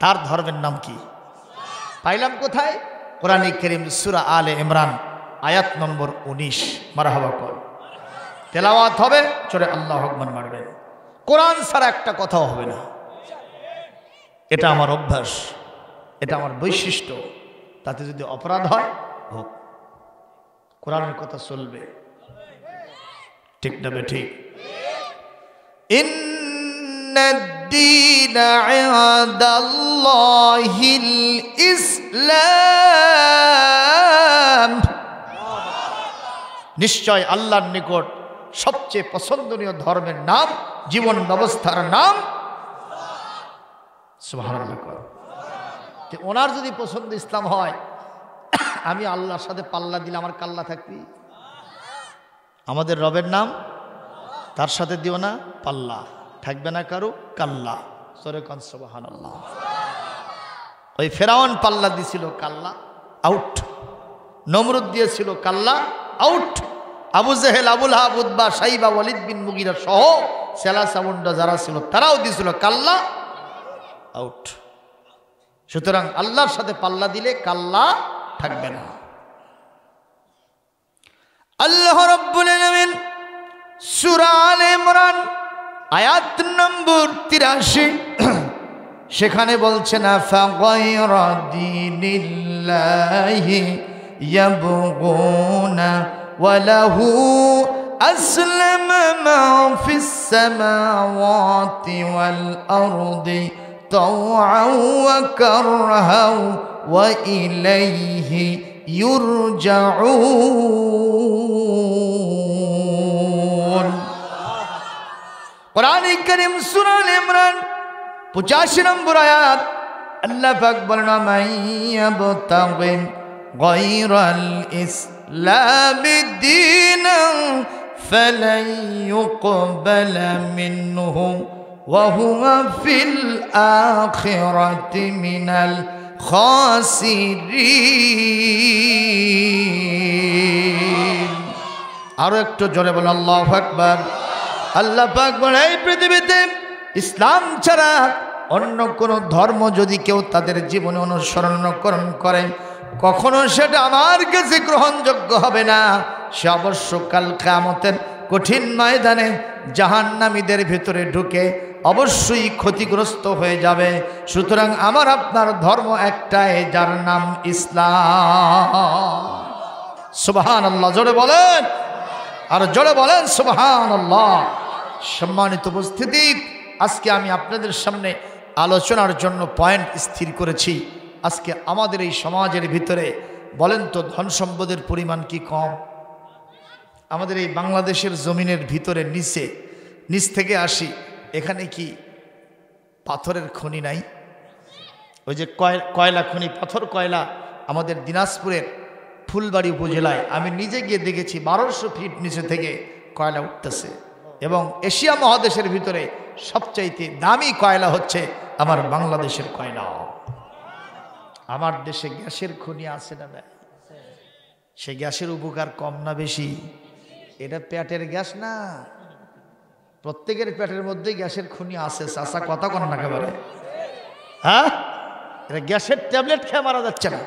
তার ধর্মের নাম কি পাইলাম কোথায় কোরআন করিম সুরা আলে ইমরান আয়াত নম্বর উনিশ মারাহাবা কর তেলাওয়াত হবে চলে আল্লাহ হকমান মারবেন কোরআন ছাড়া একটা কথাও হবে না এটা আমার অভ্যাস এটা আমার বৈশিষ্ট্য তাতে যদি অপরাধ হয় হোক কোরআনের কথা চলবে ঠিক না ঠিক الدين عند الله الإسلام নিশ্চয় আল্লাহর নিকট সবচেয়ে পছন্দনীয় ধর্মের নাম জীবন ব্যবস্থার নাম সুবহানাল্লাহ তো ওনার যদি পছন্দ ইসলাম হয় আমি আল্লাহর সাথে পাল্লা দিলে আমার কাল্লা থাকবি আমাদের রবের নাম তার সাথে দিও না পাল্লা থাকবে না কারো কাল্লা সরে কনসবাহান ওই ফেরাওয়ান পাল্লা দিছিল কাল্লা আউট নমরুদ দিয়েছিল কাল্লা আউট আবু জেহেল আবুল হাবুদ্বা সাইবা ওয়ালিদ বিন মুগিরা সহ সেলা সাবুন্ডা যারা ছিল তারাও দিছিল কাল্লা আউট সুতরাং আল্লাহর সাথে পাল্লা দিলে কাল্লা থাকবে না আল্লাহ রব্বুল আলামিন সূরা আল ইমরান আয়াত নম্বর তিরাশি সেখানে বলছেন ফাগায়রা দীনিল্লাহি ইয়াবগুনা ওয়া লাহু আসলামা মা ফিস সামাওয়াতি ওয়াল আরদি طوعا وكرها وإليه يرجعون قرآن الكريم سورة العمران پچاسی نمبر آيات الله أكبر من يبتغي غير الاسلام دينا فلن يقبل منهم وهو في الآخرة من الخاسرين আরো একটু জোরে বলো আল্লাহ আকবার আল্লাহ আকবার এই পৃথিবীতে ইসলাম ছাড়া অন্য কোনো ধর্ম যদি কেউ তাদের জীবনে অনুসরণকরণ করে কখনো সেটা আমার কাছে গ্রহণযোগ্য হবে না সে অবশ্য কাল কামতের কঠিন ময়দানে জাহান্নামীদের ভেতরে ঢুকে অবশ্যই ক্ষতিগ্রস্ত হয়ে যাবে সুতরাং আমার আপনার ধর্ম একটাই যার নাম ইসলাম সুবাহান আল্লাহ জোরে বলেন আর জোরে বলেন সুবাহান আল্লাহ সম্মানিত উপস্থিতি আজকে আমি আপনাদের সামনে আলোচনার জন্য পয়েন্ট স্থির করেছি আজকে আমাদের এই সমাজের ভিতরে বলেন তো ধন সম্পদের পরিমাণ কি কম আমাদের এই বাংলাদেশের জমিনের ভিতরে নিচে নিচ থেকে আসি এখানে কি পাথরের খনি নাই ওই যে কয়লা খনি পাথর কয়লা আমাদের দিনাজপুরের ফুলবাড়ি উপজেলায় আমি নিজে গিয়ে দেখেছি বারোশো ফিট নিচে থেকে কয়লা উঠতেছে এবং এশিয়া মহাদেশের ভিতরে সবচাইতে দামি কয়লা হচ্ছে আমার বাংলাদেশের কয়লা আমার দেশে গ্যাসের খনি আছে না সে গ্যাসের উপকার কম না বেশি এটা পেটের গ্যাস না প্রত্যেকের পেটের মধ্যে গ্যাসের খুনি আছে চাষা কথা কোনো না একেবারে হ্যাঁ এটা গ্যাসের ট্যাবলেট খেয়ে মারা যাচ্ছে না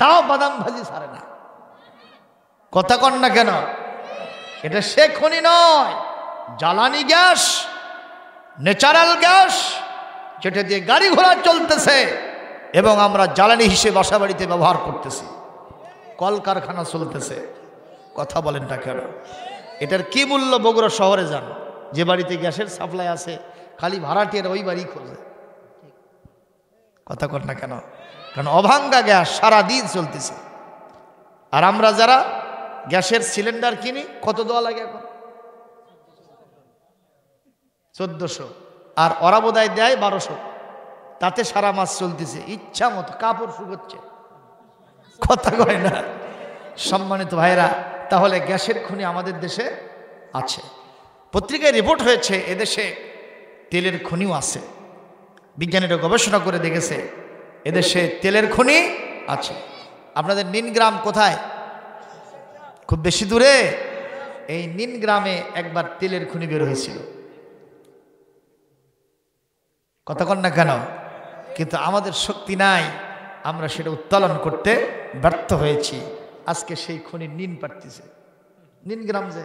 তাও বাদাম ভাজি ছাড়ে না কথা কন না কেন এটা সে খনি নয় জ্বালানি গ্যাস ন্যাচারাল গ্যাস যেটা দিয়ে গাড়ি ঘোড়া চলতেছে এবং আমরা জ্বালানি হিসেবে বাসা বাড়িতে ব্যবহার করতেছি কলকারখানা চলতেছে কথা বলেন না কেন এটার কি মূল্য বগুড়া শহরে যান যে বাড়িতে গ্যাসের সাপ্লাই আছে খালি ভাড়াটিয়ার ওই বাড়ি খোঁজে কথা কর না কেন কারণ অভাঙ্গা গ্যাস সারাদিন চলতেছে আর আমরা যারা গ্যাসের সিলিন্ডার কিনি কত দেওয়া লাগে এখন চোদ্দশো আর অরাবোদায় দেয় বারোশো তাতে সারা মাস চলতেছে ইচ্ছা মতো কাপড় শুকোচ্ছে কথা কয় না সম্মানিত ভাইরা তাহলে গ্যাসের খনি আমাদের দেশে আছে পত্রিকায় রিপোর্ট হয়েছে এদেশে তেলের খনিও আছে বিজ্ঞানীরা গবেষণা করে দেখেছে এদেশে তেলের খনি আছে আপনাদের নিনগ্রাম কোথায় খুব বেশি দূরে এই নিনগ্রামে একবার তেলের খনি বের হয়েছিল কতক্ষণ না কেন কিন্তু আমাদের শক্তি নাই আমরা সেটা উত্তোলন করতে ব্যর্থ হয়েছি আজকে সেই খনি নিন পারতেছে নিন গ্রাম যে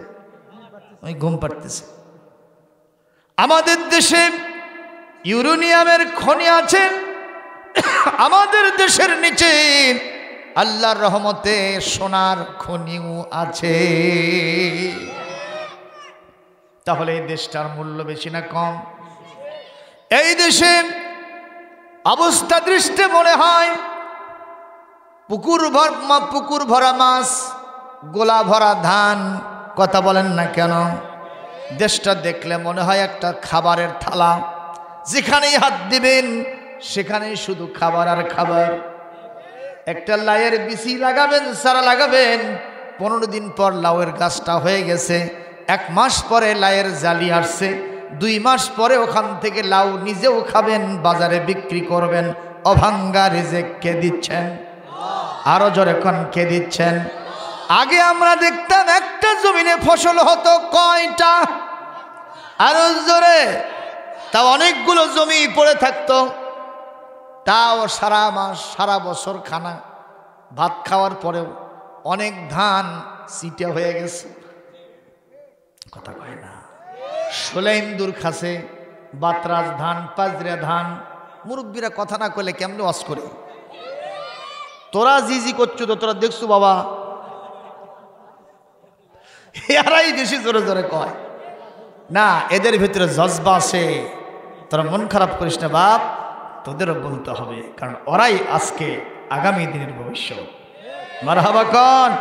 ওই ঘুম পারতেছে আমাদের দেশে ইউরোনিয়ামের খনি আছে আমাদের দেশের নিচে আল্লাহর রহমতে সোনার খনিও আছে তাহলে এই দেশটার মূল্য বেশি না কম এই দেশে অবস্থা দৃষ্টে মনে হয় পুকুর ভর পুকুর ভরা মাছ গোলা ভরা ধান কথা বলেন না কেন দেশটা দেখলে মনে হয় একটা খাবারের থালা যেখানেই হাত দিবেন সেখানেই শুধু খাবার আর খাবার একটা লাইয়ের বিচি লাগাবেন সারা লাগাবেন পনেরো দিন পর লাউয়ের গাছটা হয়ে গেছে এক মাস পরে লাইয়ের জালি আসছে দুই মাস পরে ওখান থেকে লাউ নিজেও খাবেন বাজারে বিক্রি করবেন অভাঙ্গা রেজেককে দিচ্ছেন আরো জোরে কনকে দিচ্ছেন আগে আমরা দেখতাম একটা জমিনে ফসল হতো কয়টা আরো জোরে তা অনেকগুলো জমি পড়ে থাকতো তাও সারা মাস সারা বছর খানা ভাত খাওয়ার পরেও অনেক ধান সিটে হয়ে গেছে কথা কয় না সোলাইন্দুর খাসে বাতরাজ ধান পাজরা ধান মুরব্বীরা কথা না করলে কেমন অস করে তোরা জি জি করছো তো তোরা দেখছো বাবা এরাই বেশি জোরে জোরে কয় না এদের ভিতরে জজবা আসে তোরা মন খারাপ করিস না বাপ তোদেরও বলতে হবে কারণ ওরাই আজকে আগামী দিনের ভবিষ্যৎ কন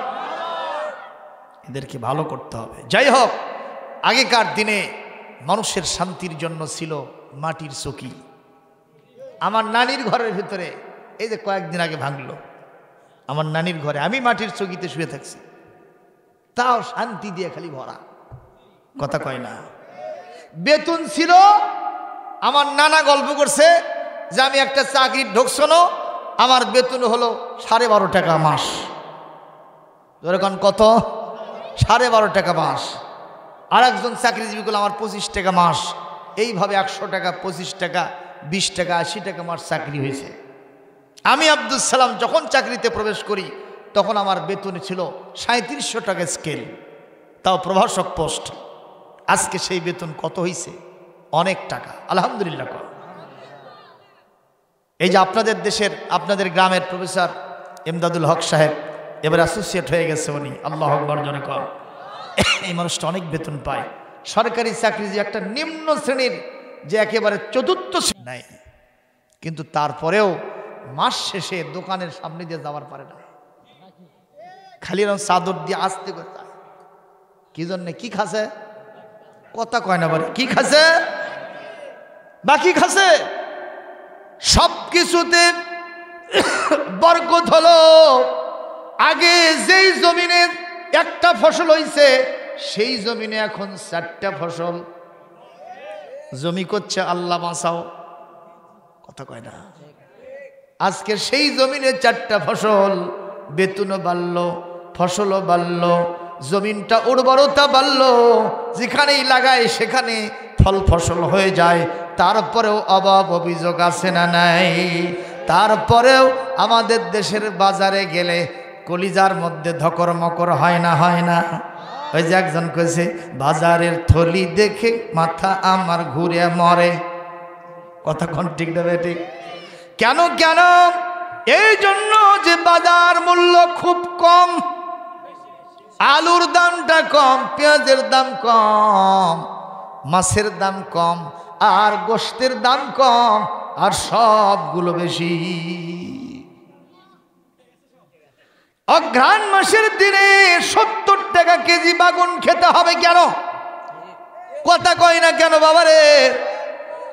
এদেরকে ভালো করতে হবে যাই হোক আগেকার দিনে মানুষের শান্তির জন্য ছিল মাটির সকি আমার নানির ঘরের ভিতরে এই যে কয়েকদিন আগে ভাঙলো আমার নানির ঘরে আমি মাটির চকিতে শুয়ে থাকছি তাও শান্তি দিয়ে খালি ভরা কথা কয় না বেতন ছিল আমার নানা গল্প করছে যে আমি একটা চাকরি না আমার বেতন হলো সাড়ে বারো টাকা মাস ধরেখন কত সাড়ে বারো টাকা মাস আর একজন চাকরিজীবী করলো আমার পঁচিশ টাকা মাস এইভাবে একশো টাকা পঁচিশ টাকা বিশ টাকা আশি টাকা মাস চাকরি হয়েছে আমি আব্দুল সালাম যখন চাকরিতে প্রবেশ করি তখন আমার বেতন ছিল সাঁত্রিশশো টাকা স্কেল তাও প্রভাষক পোস্ট আজকে সেই বেতন কত হয়েছে অনেক টাকা আলহামদুলিল্লাহ কর এই যে আপনাদের দেশের আপনাদের গ্রামের প্রফেসর এমদাদুল হক সাহেব এবার অ্যাসোসিয়েট হয়ে গেছে উনি আল্লাহ বর্জনে কর এই মানুষটা অনেক বেতন পায় সরকারি চাকরি যে একটা নিম্ন শ্রেণীর যে একেবারে চতুর্থ শ্রেণী নাই কিন্তু তারপরেও মাস শেষে দোকানের সামনে দিয়ে যাওয়ার পারে না খালি এরকম চাদর দিয়ে আসতে করে যায় কি জন্যে কি খাসে কথা কয় না পারে কি খাসে বাকি খাসে সব কিছুতে বরকত হলো আগে যেই জমিনে একটা ফসল হইছে সেই জমিনে এখন চারটা ফসল জমি করছে আল্লাহ বাঁচাও কথা কয় না আজকে সেই জমিনে চারটা ফসল বেতনও বাড়ল ফসলও বাড়ল জমিনটা উর্বরতা বাড়ল যেখানেই লাগায় সেখানে ফল ফসল হয়ে যায় তারপরেও অভাব অভিযোগ আছে না নাই তারপরেও আমাদের দেশের বাজারে গেলে কলিজার মধ্যে ধকর মকর হয় না হয় না ওই যে একজন কয়েছে বাজারের থলি দেখে মাথা আমার ঘুরে মরে কথা কোন ঠিক দেবে ঠিক কেন কেন এই জন্য যে বাজার মূল্য খুব কম আলুর দামটা কম পেঁয়াজের দাম কম মাছের দাম কম আর গোষ্ঠের দাম কম আর সবগুলো বেশি অঘ্রাণ মাসের দিনে সত্তর টাকা কেজি বাগুন খেতে হবে কেন কথা কয় না কেন বাবারে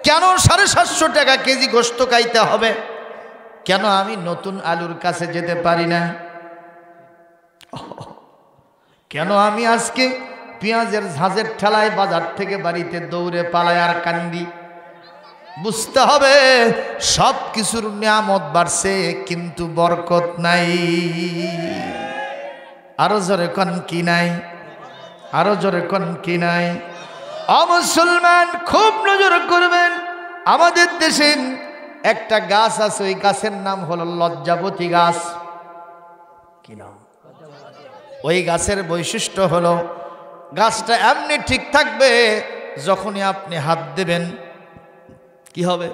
কেন সাড়ে সাতশো টাকা কেজি গোস্ত খাইতে হবে কেন আমি নতুন আলুর কাছে যেতে পারি না কেন আমি আজকে পেঁয়াজের ঝাঁঝের ঠেলায় বাজার থেকে বাড়িতে দৌড়ে পালায় আর কান্দি বুঝতে হবে সব কিছুর নিয়ামত বাড়ছে কিন্তু বরকত নাই আরো জোরে কন কি নাই আরো জোরে কন কি নাই অমুসলমান খুব নজর করবেন আমাদের দেশে একটা গাছ আছে ওই গাছের নাম হলো লজ্জাবতী গাছ কি নাম ওই গাছের বৈশিষ্ট্য হলো গাছটা এমনি ঠিক থাকবে যখনই আপনি হাত দেবেন কি হবে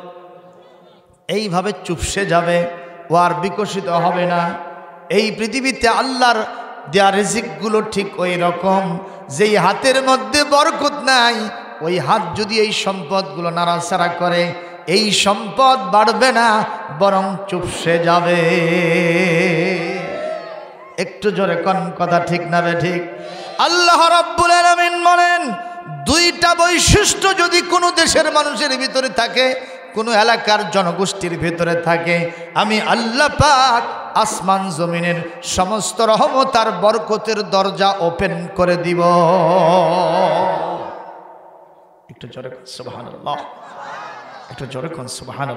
এইভাবে চুপসে যাবে ও আর বিকশিত হবে না এই পৃথিবীতে আল্লাহর দেয়া রিজিকগুলো ঠিক ওই রকম যেই হাতের মধ্যে বরকত নাই ওই হাত যদি এই সম্পদগুলো নাড়াচাড়া করে এই সম্পদ বাড়বে না বরং চুপসে যাবে একটু জোরে কন কথা ঠিক না রে ঠিক আল্লাহ রব্বুল আলমিন বলেন দুইটা বৈশিষ্ট্য যদি কোনো দেশের মানুষের ভিতরে থাকে কোনো এলাকার জনগোষ্ঠীর ভেতরে থাকে আমি আল্লাহ পাক আসমান জমিনের সমস্ত রহমতার বরকতের দরজা ওপেন করে দিব একটু জোরে সুবাহান একটু জোরে কন সুবাহান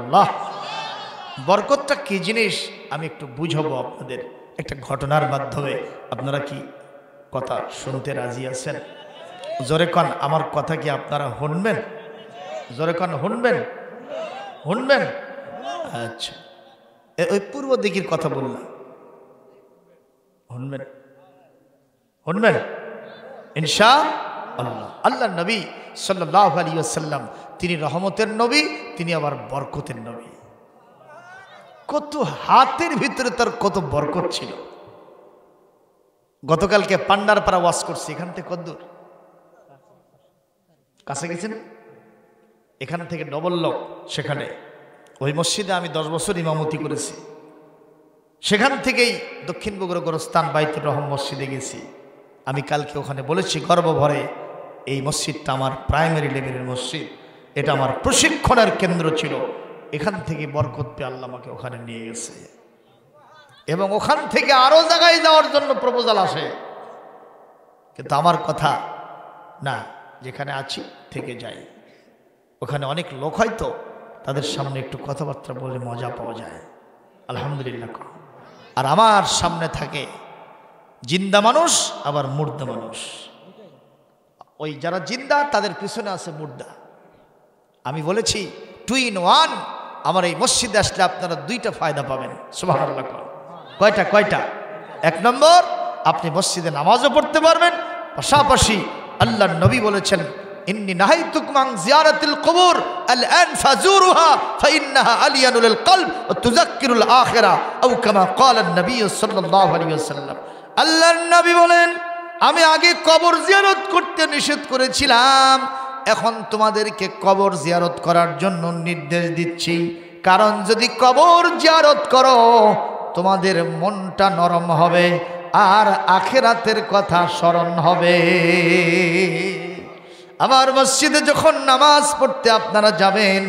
বরকতটা কী জিনিস আমি একটু বুঝাবো আপনাদের একটা ঘটনার মাধ্যমে আপনারা কি কথা শুনতে রাজি আছেন জোরে কন আমার কথা কি আপনারা শুনবেন জোরে কন শুনবেন হুনবেন আচ্ছা ওই পূর্ব দিকের কথা বললাম হুনবেন হুনবেন ইনশা আল্লাহ আল্লাহ নবী সাল্লাহ আলী আসাল্লাম তিনি রহমতের নবী তিনি আবার বরকতের নবী কত হাতের ভিতরে তার কত বরকত ছিল গতকালকে পাড়া ওয়াশ করছি এখান থেকে কদ্দূর কাছে গেছেন এখান থেকে ডবল লোক সেখানে ওই মসজিদে আমি দশ বছর ইমামতি করেছি সেখান থেকেই দক্ষিণ বগুড়া গোরস্থান বাইতুর রহম মসজিদে গেছি আমি কালকে ওখানে বলেছি গর্ব ভরে এই মসজিদটা আমার প্রাইমারি লেভেলের মসজিদ এটা আমার প্রশিক্ষণের কেন্দ্র ছিল এখান থেকে বরকত পে আল্লাহ আমাকে ওখানে নিয়ে গেছে এবং ওখান থেকে আরও জায়গায় যাওয়ার জন্য প্রপোজাল আসে কিন্তু আমার কথা না যেখানে আছি থেকে যাই ওখানে অনেক লোক হয়তো তাদের সামনে একটু কথাবার্তা বলে মজা পাওয়া যায় আলহামদুলিল্লাহ আর আমার সামনে থাকে জিন্দা মানুষ আবার মুর্দা মানুষ ওই যারা জিন্দা তাদের পিছনে আছে মুর্দা আমি বলেছি টু ইন ওয়ান আমার এই মসজিদে আসলে আপনারা দুইটা ফায়দা পাবেন সুবাহ কয়টা কয়টা এক নম্বর আপনি মসজিদে নামাজও পড়তে পারবেন পাশাপাশি আল্লাহ নবী বলেছেন ইন্নি নাহাইতুকুমাং জিয়ারাতিল কবর আল আন ফাজুরুহা ফাইন্নাহা আলিয়ানুল কলব ও তুজাক্কিরুল আখিরা আও কামা ক্বালান নবী সাল্লাল্লাহু আলাইহি ওয়াসাল্লাম আল্লাহর নবী বলেন আমি আগে কবর জিয়ারত করতে নিষেধ করেছিলাম এখন তোমাদেরকে কবর জিয়ারত করার জন্য নির্দেশ দিচ্ছি কারণ যদি কবর জিয়ারত করো তোমাদের মনটা নরম হবে আর আখেরাতের কথা স্মরণ হবে আমার মসজিদে যখন নামাজ পড়তে আপনারা যাবেন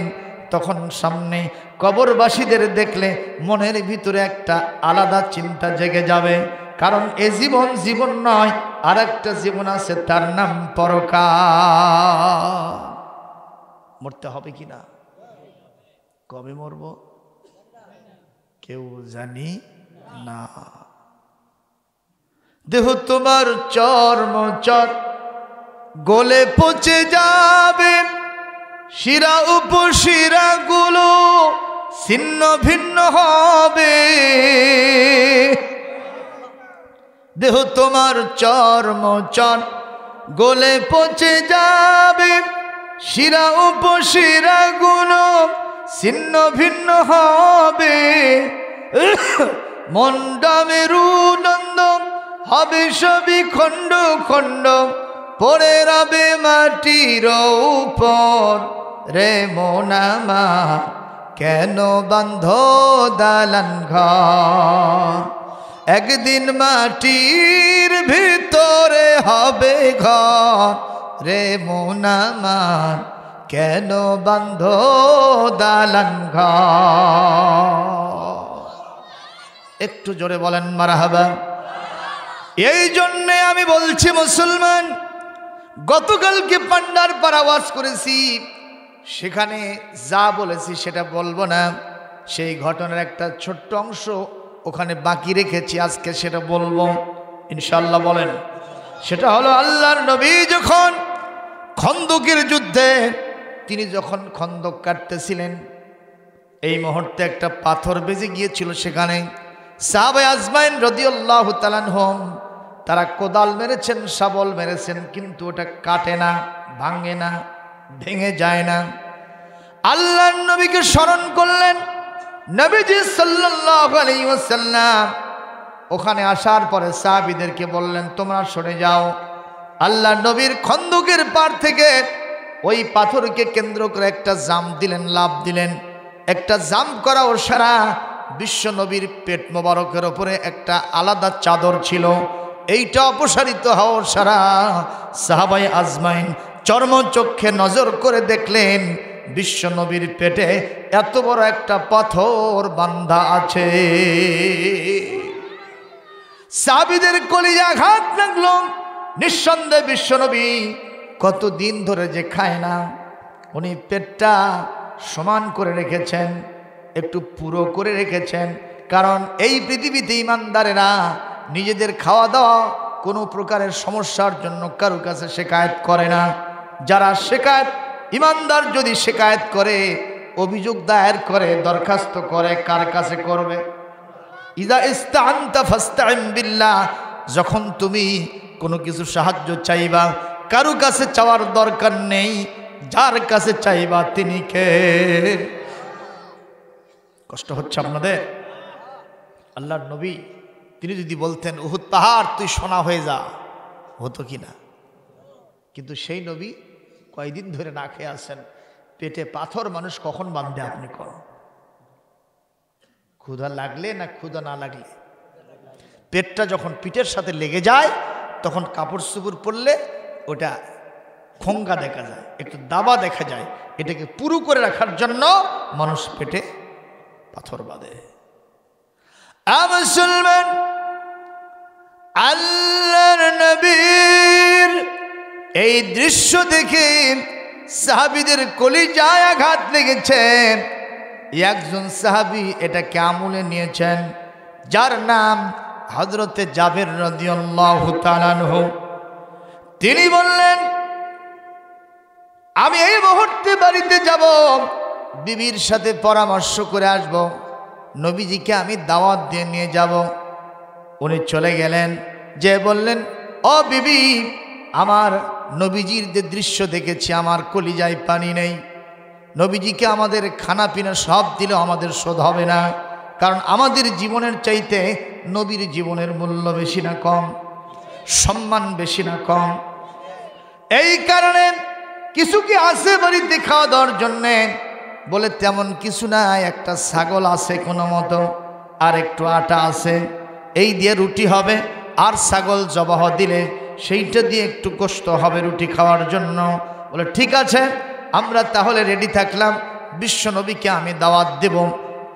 তখন সামনে কবরবাসীদের দেখলে মনের ভিতরে একটা আলাদা চিন্তা জেগে যাবে কারণ এ জীবন জীবন নয় আর একটা জীবন আছে তার নাম পরকা মরতে হবে কি না কবে মরব কেউ জানি না দেহ তোমার চর্ম চর্ম গলে পচে যাবে শিরা গুলো ছিন্ন ভিন্ন হবে দেহ তোমার চর্ম চর গলে পচে যাবে শিরা গুলো ছিন্ন ভিন্ন হবে মন্ডামেরু নন্দ হবে সবই খণ্ড খণ্ড পড়ে রবে মাটির উপর রে মোনামা কেন বান্ধ দালান ঘর একদিন মাটির ভিতরে হবে ঘর রে মোনামা কেন বান্ধ দালান একটু জোরে বলেন মারাহাবা এই জন্যে আমি বলছি মুসলমান গতকালকে পান্ডার পর আওয়াজ করেছি সেখানে যা বলেছি সেটা বলবো না সেই ঘটনার একটা ছোট্ট অংশ ওখানে বাকি রেখেছি আজকে সেটা বলবো ইনশাল্লাহ বলেন সেটা হলো আল্লাহর নবী যখন খন্দকের যুদ্ধে তিনি যখন খন্দক কাটতেছিলেন এই মুহূর্তে একটা পাথর বেজে গিয়েছিল সেখানে সাহাবে আজমাইন রদিউল্লাহ তালান হোম তারা কোদাল মেরেছেন সাবল মেরেছেন কিন্তু ওটা কাটে না ভাঙে না ভেঙে যায় না আল্লাহ নবীকে স্মরণ করলেন নবীজি সাল্লাহ ওখানে আসার পরে সাহাবিদেরকে বললেন তোমরা সরে যাও আল্লাহ নবীর খন্দকের পাড় থেকে ওই পাথরকে কেন্দ্র করে একটা জাম দিলেন লাভ দিলেন একটা জাম করা ও সারা বিশ্ব নবীর পেট মোবারকের ওপরে একটা আলাদা চাদর ছিল এইটা অপসারিত হও সারা সাহাবাই আজমাইন চর্মচক্ষে নজর করে দেখলেন বিশ্ব নবীর পেটে এত বড় একটা পাথর বান্ধা আছে সাবিদের কলিজা ঘাট লাগল নিঃসন্দেহে বিশ্বনবী কতদিন ধরে যে খায় না উনি পেটটা সমান করে রেখেছেন একটু পুরো করে রেখেছেন কারণ এই পৃথিবীতে ইমানদারেরা নিজেদের খাওয়া দাওয়া কোনো প্রকারের সমস্যার জন্য কারো কাছে শেকায়ত করে না যারা শেকায়ত ইমানদার যদি শেকায়ত করে অভিযোগ দায়ের করে দরখাস্ত করে কার কাছে করবে ইদা ইস্তাহান্তা যখন তুমি কোনো কিছু সাহায্য চাইবা কারো কাছে চাওয়ার দরকার নেই যার কাছে চাইবা তিনি কে কষ্ট হচ্ছে আপনাদের আল্লাহর নবী তিনি যদি বলতেন ওহু তাহার তুই সোনা হয়ে যা হতো কি না কিন্তু সেই নবী কয়দিন ধরে না খেয়ে আসেন পেটে পাথর মানুষ কখন বাঁধবে আপনি কর ক্ষুধা লাগলে না ক্ষুধা না লাগলে পেটটা যখন পিঠের সাথে লেগে যায় তখন কাপড় সুপুর পরলে ওটা খঙ্গা দেখা যায় একটু দাবা দেখা যায় এটাকে পুরু করে রাখার জন্য মানুষ পেটে পাথর বাঁধে মুসলমান আল্লাহর নবীর এই দৃশ্য দেখে সাহাবিদের কলিজায় আঘাত লেগেছে একজন সাহাবি এটাকে আমলে নিয়েছেন যার নাম হজরতে জাভের রদিয়াল্লাহ তিনি বললেন আমি এই মুহূর্তে বাড়িতে যাব বিবির সাথে পরামর্শ করে আসব নবীজিকে আমি দাওয়াত দিয়ে নিয়ে যাব উনি চলে গেলেন যে বললেন ও বিবি আমার নবীজির যে দৃশ্য দেখেছি আমার কলিজায় পানি নেই নবীজিকে আমাদের খানা পিনা সব দিলেও আমাদের শোধ হবে না কারণ আমাদের জীবনের চাইতে নবীর জীবনের মূল্য বেশি না কম সম্মান বেশি না কম এই কারণে কিছু কি আছে বাড়িতে খাওয়া দাওয়ার জন্যে বলে তেমন কিছু না একটা ছাগল আছে কোনো মতো আর একটু আটা আছে এই দিয়ে রুটি হবে আর ছাগল জবাহ দিলে সেইটা দিয়ে একটু কষ্ট হবে রুটি খাওয়ার জন্য বলে ঠিক আছে আমরা তাহলে রেডি থাকলাম বিশ্বনবীকে আমি দাওয়াত দেব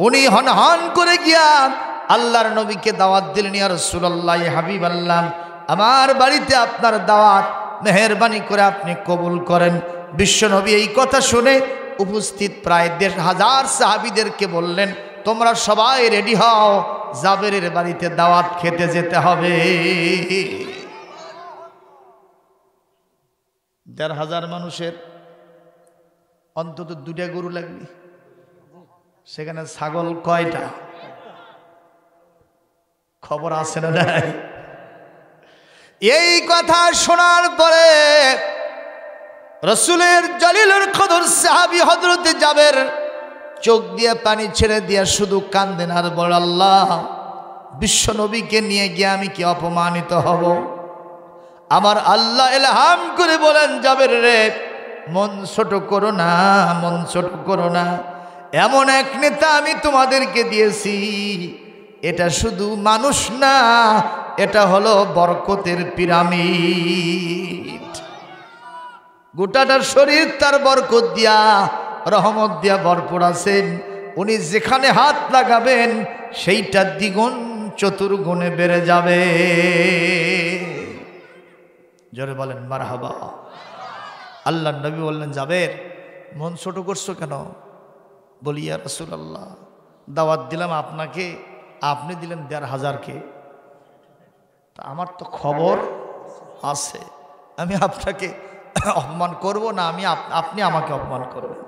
উনি হন হন করে গিয়া আল্লাহর নবীকে দাওয়াত দিলেন আর সুলাল্লাহ হাবিব আল্লাহ আমার বাড়িতে আপনার দাওয়াত মেহরবানি করে আপনি কবুল করেন বিশ্বনবী এই কথা শুনে উপস্থিত প্রায় দেড় হাজার সাহাবিদেরকে বললেন তোমরা সবাই রেডি হও জাবের বাড়িতে দাওয়াত খেতে যেতে হবে দেড় হাজার মানুষের অন্তত দুটা গরু লাগবে সেখানে ছাগল কয়টা খবর আছে না নাই এই কথা শোনার পরে রসুলের জলিলের খদর সাহাবি হজরতে যাবের চোখ দিয়ে পানি ছেড়ে দিয়া শুধু কান্দেন আর বল আল্লাহ বিশ্বনবীকে নিয়ে গিয়ে আমি কি অপমানিত হব আমার আল্লাহ এলহাম করে বলেন যাবে রে মন ছোট করো না মন ছোট করো না এমন এক নেতা আমি তোমাদেরকে দিয়েছি এটা শুধু মানুষ না এটা হলো বরকতের পিরামিড গোটাটার শরীর তার বরকত দিয়া রহমত দিয়া বরপর আছেন উনি যেখানে হাত লাগাবেন সেইটা দ্বিগুণ চতুর্গুণে বেড়ে যাবে জোরে বলেন হাবা আল্লাহ নবী বললেন যাবের মন ছোট করছো কেন বলিয়া রসুল আল্লাহ দাওয়াত দিলাম আপনাকে আপনি দিলেন দেড় হাজারকে তা আমার তো খবর আছে আমি আপনাকে অপমান করব না আমি আপনি আমাকে অপমান করবেন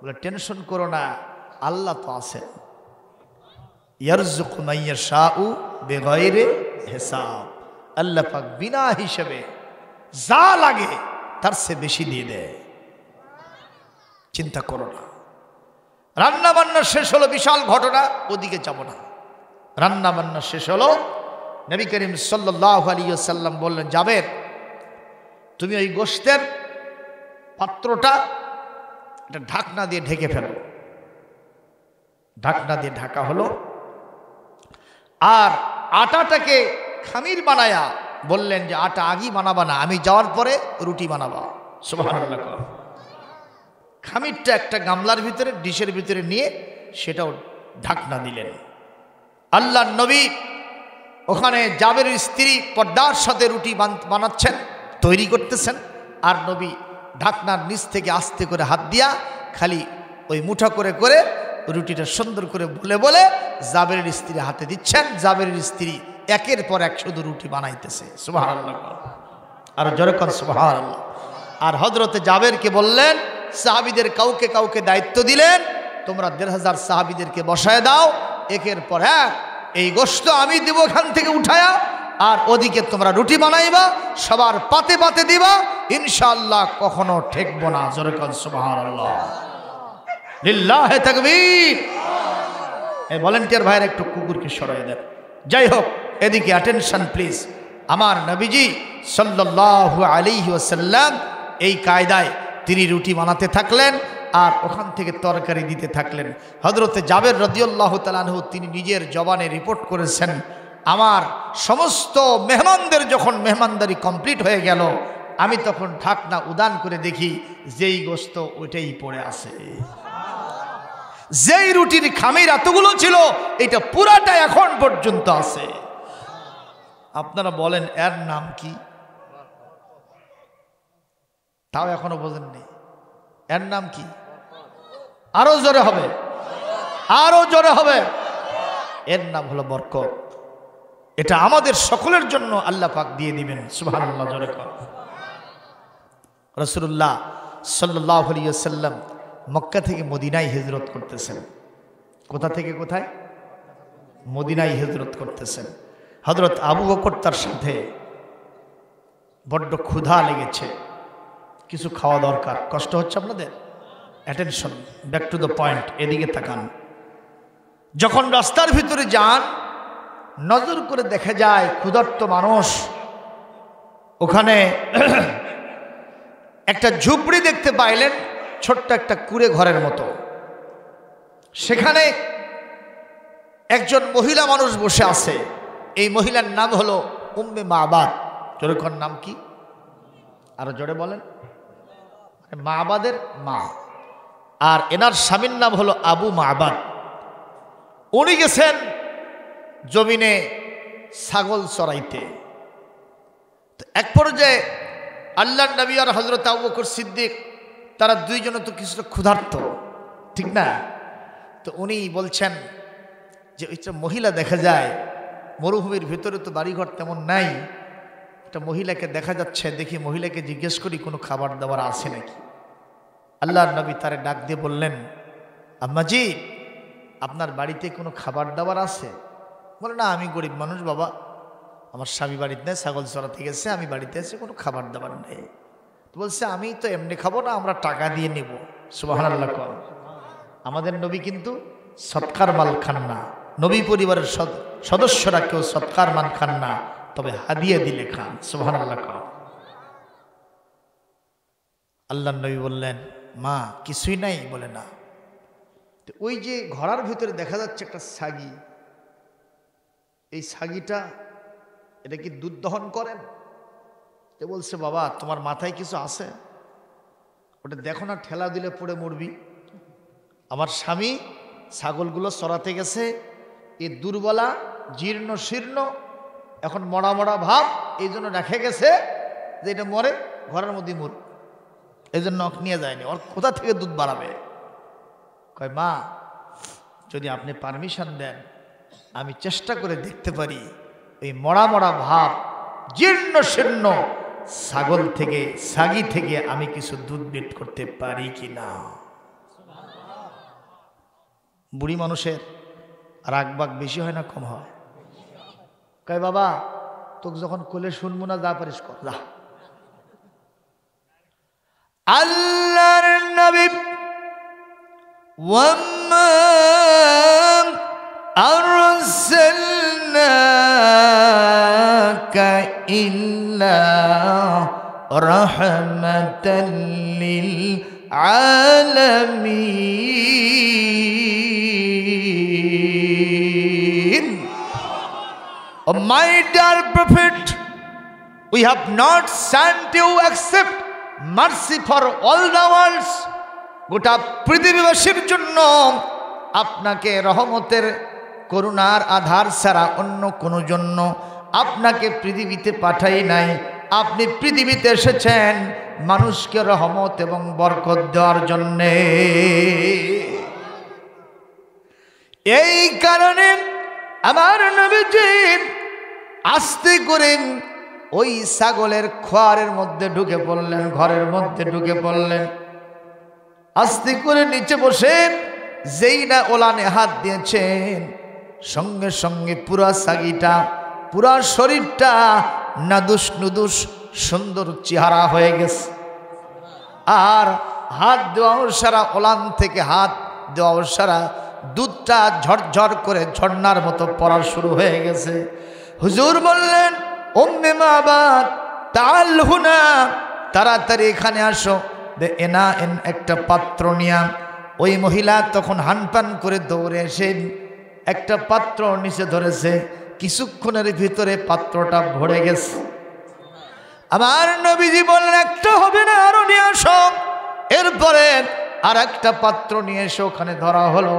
বলে টেনশন করো না আল্লাহ তো আছে ইয়ারজুকুমাইয়া শাহু বেগরে হেসাব আল্লাহ পাক বিনা হিসেবে যা লাগে তার সে বেশি দিয়ে দেয় চিন্তা করো না রান্না শেষ হলো বিশাল ঘটনা ওদিকে যাব না রান্না বান্না শেষ হলো নবী করিম সাল্লাহ আলিয়াল্লাম বললেন যাবে তুমি ওই গোষ্ঠের পাত্রটা এটা ঢাকনা দিয়ে ঢেকে ফেল ঢাকনা দিয়ে ঢাকা হলো আর আটাটাকে খামির বানায়া বললেন যে আটা আগি বানাবা না আমি যাওয়ার পরে রুটি বানাবা সুভানাল্লা কর খামিরটা একটা গামলার ভিতরে ডিশের ভিতরে নিয়ে সেটাও ঢাকনা দিলেন আল্লাহ নবী ওখানে জাবের স্ত্রী পর্দার সাথে রুটি বানাচ্ছেন তৈরি করতেছেন আর নবী ঢাকনার নিচ থেকে আস্তে করে হাত দিয়া খালি ওই মুঠা করে করে রুটিটা সুন্দর করে বলে বলে জাবেরের স্ত্রী হাতে দিচ্ছেন জাবেরের স্ত্রী একের পর এক শুধু রুটি বানাইতেছে সুবাহ আর জরকন সুবাহ আর হজরতে জাবেরকে বললেন সাহাবিদের কাউকে কাউকে দায়িত্ব দিলেন তোমরা দেড় হাজার সাহাবিদেরকে বসায় দাও একের পর হ্যাঁ এই গোষ্ঠ আমি দেবো এখান থেকে উঠায়া আর ওদিকে তোমরা রুটি বানাইবা সবার পাতে পাতে দিবা ইনশাল্লাহ কখনো ঠেকবো না জোরেকন সুবাহান্লাহ ভলেন্টিয়ার ভাইয়ের একটু কুকুরকে সরাই দেন যাই হোক এদিকে অ্যাটেনশন প্লিজ আমার নবীজি সাল্লাহ আলী ওসাল্লাম এই কায়দায় তিনি রুটি বানাতে থাকলেন আর ওখান থেকে তরকারি দিতে থাকলেন হজরতে জাবের রদিউল্লাহ তালানহ তিনি নিজের জবানে রিপোর্ট করেছেন আমার সমস্ত মেহমানদের যখন মেহমানদারি কমপ্লিট হয়ে গেল আমি তখন ঠাকনা উদান করে দেখি যেই গোস্ত ওইটাই পড়ে আছে যেই রুটির খামির এতগুলো ছিল এটা পুরাটা এখন পর্যন্ত আছে আপনারা বলেন এর নাম কি তাও এখনো বোঝেননি এর নাম কি আরো জোরে হবে আরো জোরে হবে এর নাম হলো বরকত এটা আমাদের সকলের জন্য আল্লাহ পাক দিয়ে দিবেন সুবাহ জোরে কর রসুল্লাহ সাল্লাহ আলিয়াল্লাম মক্কা থেকে মদিনায় হিজরত করতেছেন কোথা থেকে কোথায় মদিনায় হিজরত করতেছেন হজরত আবু বকর তার সাথে বড্ড ক্ষুধা লেগেছে কিছু খাওয়া দরকার কষ্ট হচ্ছে আপনাদের attention back to the point এদিকে তাকান যখন রাস্তার ভিতরে যান নজর করে দেখা যায় ক্ষুধার্ত মানুষ ওখানে একটা ঝুপড়ি দেখতে পাইলেন ছোট্ট একটা কুড়ে ঘরের মতো সেখানে একজন মহিলা মানুষ বসে আছে এই মহিলার নাম হলো উম্মে আবার জোরেকর নাম কি আরো জোরে বলেন মা আবাদের মা আর এনার স্বামীর নাম হলো আবু মা আবাদ উনি গেছেন জমিনে ছাগল চড়াইতে এক পর্যায়ে আল্লাহ নবী আর হজরত আবুকুর সিদ্দিক তারা দুইজনে তো কিছুটা ক্ষুধার্ত ঠিক না তো উনি বলছেন যে ওইটা মহিলা দেখা যায় মরুভূমির ভিতরে তো বাড়িঘর তেমন নাই একটা মহিলাকে দেখা যাচ্ছে দেখি মহিলাকে জিজ্ঞেস করি কোনো খাবার দাবার আছে নাকি আল্লাহর নবী তারে ডাক দিয়ে বললেন আম্মাজি আপনার বাড়িতে কোনো খাবার দাবার আছে বলে না আমি গরিব মানুষ বাবা আমার স্বামী বাড়িতে নেই ছাগল চড়াতে গেছে আমি বাড়িতে এসে কোনো খাবার দাবার নেই বলছে আমি তো এমনি খাবো না আমরা টাকা দিয়ে নেব সুবাহ আমাদের নবী কিন্তু সৎকার মাল খান না নবী পরিবারের সদস্যরা কেউ সৎকার মাল খান না তবে হাদিয়া দিলে খান সুবাহ আল্লাহ নবী বললেন মা কিছুই নাই বলে না ওই যে ঘরার ভিতরে দেখা যাচ্ছে একটা সাগি এই সাগিটা এটা কি দুধ দহন করেন এ বলছে বাবা তোমার মাথায় কিছু আছে ওটা দেখো না ঠেলা দিলে পড়ে মরবি আমার স্বামী ছাগলগুলো চড়াতে গেছে এ দুর্বলা জীর্ণ শীর্ণ এখন মরা মরা ভাব এই জন্য রেখে গেছে যে এটা মরে ঘরের মধ্যে মর এই জন্য নিয়ে যায়নি ওর কোথা থেকে দুধ বাড়াবে কয় মা যদি আপনি পারমিশন দেন আমি চেষ্টা করে দেখতে পারি ওই মরা মরা ভাব জীর্ণ শীর্ণ ছাগল থেকে সাগি থেকে আমি কিছু দুধ বেট করতে পারি কি না বুড়ি মানুষের রাগ বাগ বেশি হয় না কম হয় কয় বাবা তোকে যখন কোলে শুনবো না যা পারিস কর যা নবী ওয়াম্মা أرسلناك إلا رحمة للعالمين Oh my dear prophet we have not sent you except mercy for all the worlds গোটা পৃথিবীবাসীর জন্য আপনাকে রহমতের করুণার আধার ছাড়া অন্য কোনো জন্য আপনাকে পৃথিবীতে পাঠাই নাই আপনি পৃথিবীতে এসেছেন মানুষকে রহমত এবং বরকত দেওয়ার জন্যে এই কারণে আমার নবীজি আস্তে করেন ওই ছাগলের খোয়ারের মধ্যে ঢুকে পড়লেন ঘরের মধ্যে ঢুকে পড়লেন আস্তে করে নিচে বসে যেই না ওলানে হাত দিয়েছেন সঙ্গে সঙ্গে পুরা সাগিটা পুরা শরীরটা নাদুস নুদুস সুন্দর চেহারা হয়ে গেছে আর হাত দেওয়াও সারা ওলান থেকে হাত দেওয়াও সারা দুধটা ঝরঝর করে ঝর্নার মতো পড়া শুরু হয়ে গেছে হুজুর বললেন ওম্মে মাবাদ তাল হুনা তাড়াতাড়ি এখানে আসো দে এনা এন একটা পাত্র নিয়া ওই মহিলা তখন হানপান করে দৌড়ে এসে একটা পাত্র নিচে ধরেছে কিছুক্ষণের ভিতরে পাত্রটা ভরে গেছে আমার নবীজি বললেন একটা হবে না আরো নিয়ে আসো এরপরে আর একটা পাত্র নিয়ে এসে ওখানে ধরা হলো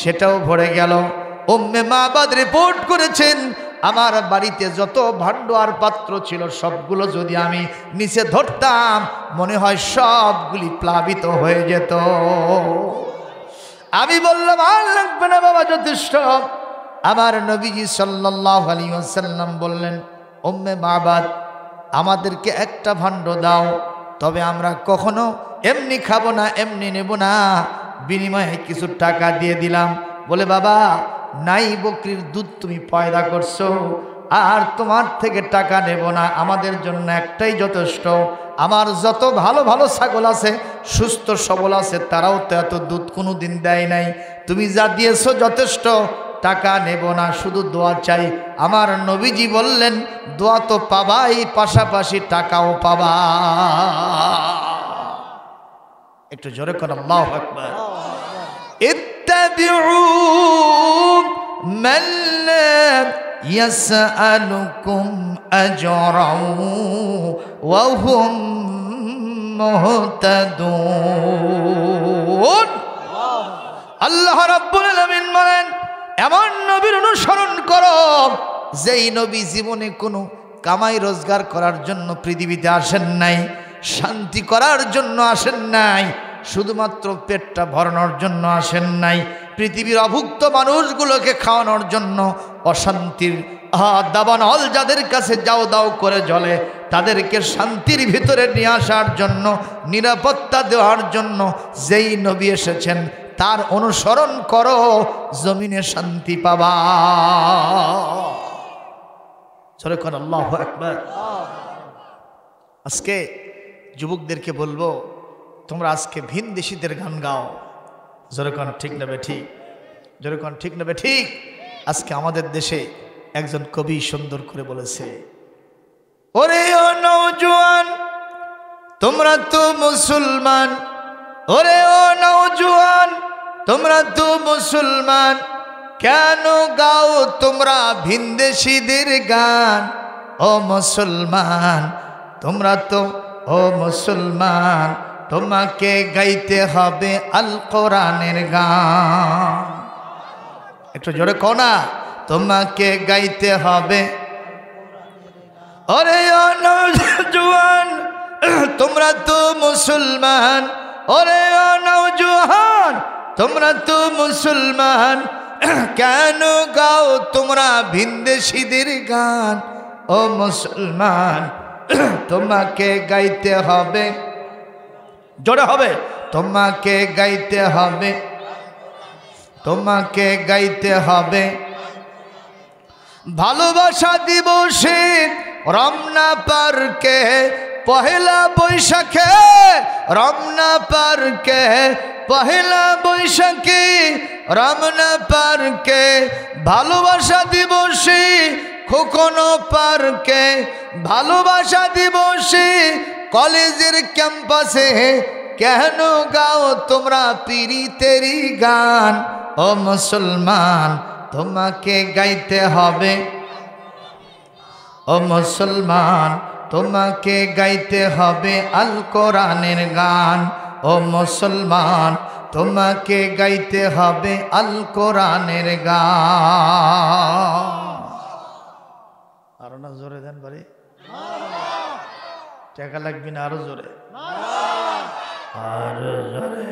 সেটাও ভরে গেল ওম্মে মাবাদ রিপোর্ট করেছেন আমার বাড়িতে যত ভাণ্ড আর পাত্র ছিল সবগুলো যদি আমি নিচে ধরতাম মনে হয় সবগুলি প্লাবিত হয়ে যেত আমি বললাম আর লাগবে না বাবা যথেষ্ট আমার নবীজি সাল্লাহ আলী আসাল্লাম বললেন ওম্মে বাবার আমাদেরকে একটা ভাণ্ড দাও তবে আমরা কখনো এমনি খাবো না এমনি নেব না বিনিময়ে কিছু টাকা দিয়ে দিলাম বলে বাবা নাই বকরির দুধ তুমি পয়দা করছো আর তোমার থেকে টাকা নেব না আমাদের জন্য একটাই যথেষ্ট আমার যত ভালো ভালো ছাগল আছে সুস্থ সবল আছে তারাও তো এত দুধ কোনো দিন দেয় নাই তুমি যা দিয়েছো যথেষ্ট টাকা নেব না শুধু দোয়া চাই আমার নবীজি বললেন দোয়া তো পাবাই পাশাপাশি টাকাও পাবা একটু জোরে কর আল্লাহ ইত্যাদি يسألكم أجرا وهم مهتدون আল্লাহ রাব্বুল আলামিন বলেন এমন নবীর অনুসরণ করো যেই নবী জীবনে কোনো কামাই রোজগার করার জন্য পৃথিবীতে আসেন নাই শান্তি করার জন্য আসেন নাই শুধুমাত্র পেটটা ভরানোর জন্য আসেন নাই পৃথিবীর অভুক্ত মানুষগুলোকে খাওয়ানোর জন্য অশান্তির দাবানল যাদের কাছে যাও দাও করে জলে তাদেরকে শান্তির ভিতরে নিয়ে আসার জন্য নিরাপত্তা দেওয়ার জন্য যেই নবী এসেছেন তার অনুসরণ করো জমিনে শান্তি পাবা সরে কর আল্লাহ একবার আজকে যুবকদেরকে বলবো তোমরা আজকে ভিন দেশিদের গান গাও যেরকম ঠিক নেবে ঠিক যেরকম ঠিক নেবে ঠিক আজকে আমাদের দেশে একজন কবি সুন্দর করে বলেছে ওরে ও নৌজুয়ান তোমরা তো মুসলমান ওরে ও নৌজুয়ান তোমরা তো মুসলমান কেন গাও তোমরা ভিনদেশিদের গান ও মুসলমান তোমরা তো ও মুসলমান তোমাকে গাইতে হবে আল কোরআনের গান একটু জোরে না তোমাকে গাইতে হবে অরে জুয়ান তোমরা তো মুসলমান অরে নৌজুহান তোমরা তো মুসলমান কেন গাও তোমরা ভিনদেশিদের গান ও মুসলমান তোমাকে গাইতে হবে জোরে হবে তোমাকে গাইতে হবে তোমাকে গাইতে হবে ভালোবাসা দিবসে রমনা পার্কে পহেলা বৈশাখে রমনা পার্কে পহেলা বৈশাখে রমনা পার্কে ভালোবাসা দিবসে খোকনো পার্কে ভালোবাসা দিবসে কলেজের ক্যাম্পাসে কেন গাও তোমরা তেরি গান ও মুসলমান তোমাকে গাইতে হবে ও মুসলমান তোমাকে গাইতে হবে আল কোরআনের গান ও মুসলমান তোমাকে গাইতে হবে আল কোরআনের গান টাকা লাগবে না আরো জোরে আরো জোরে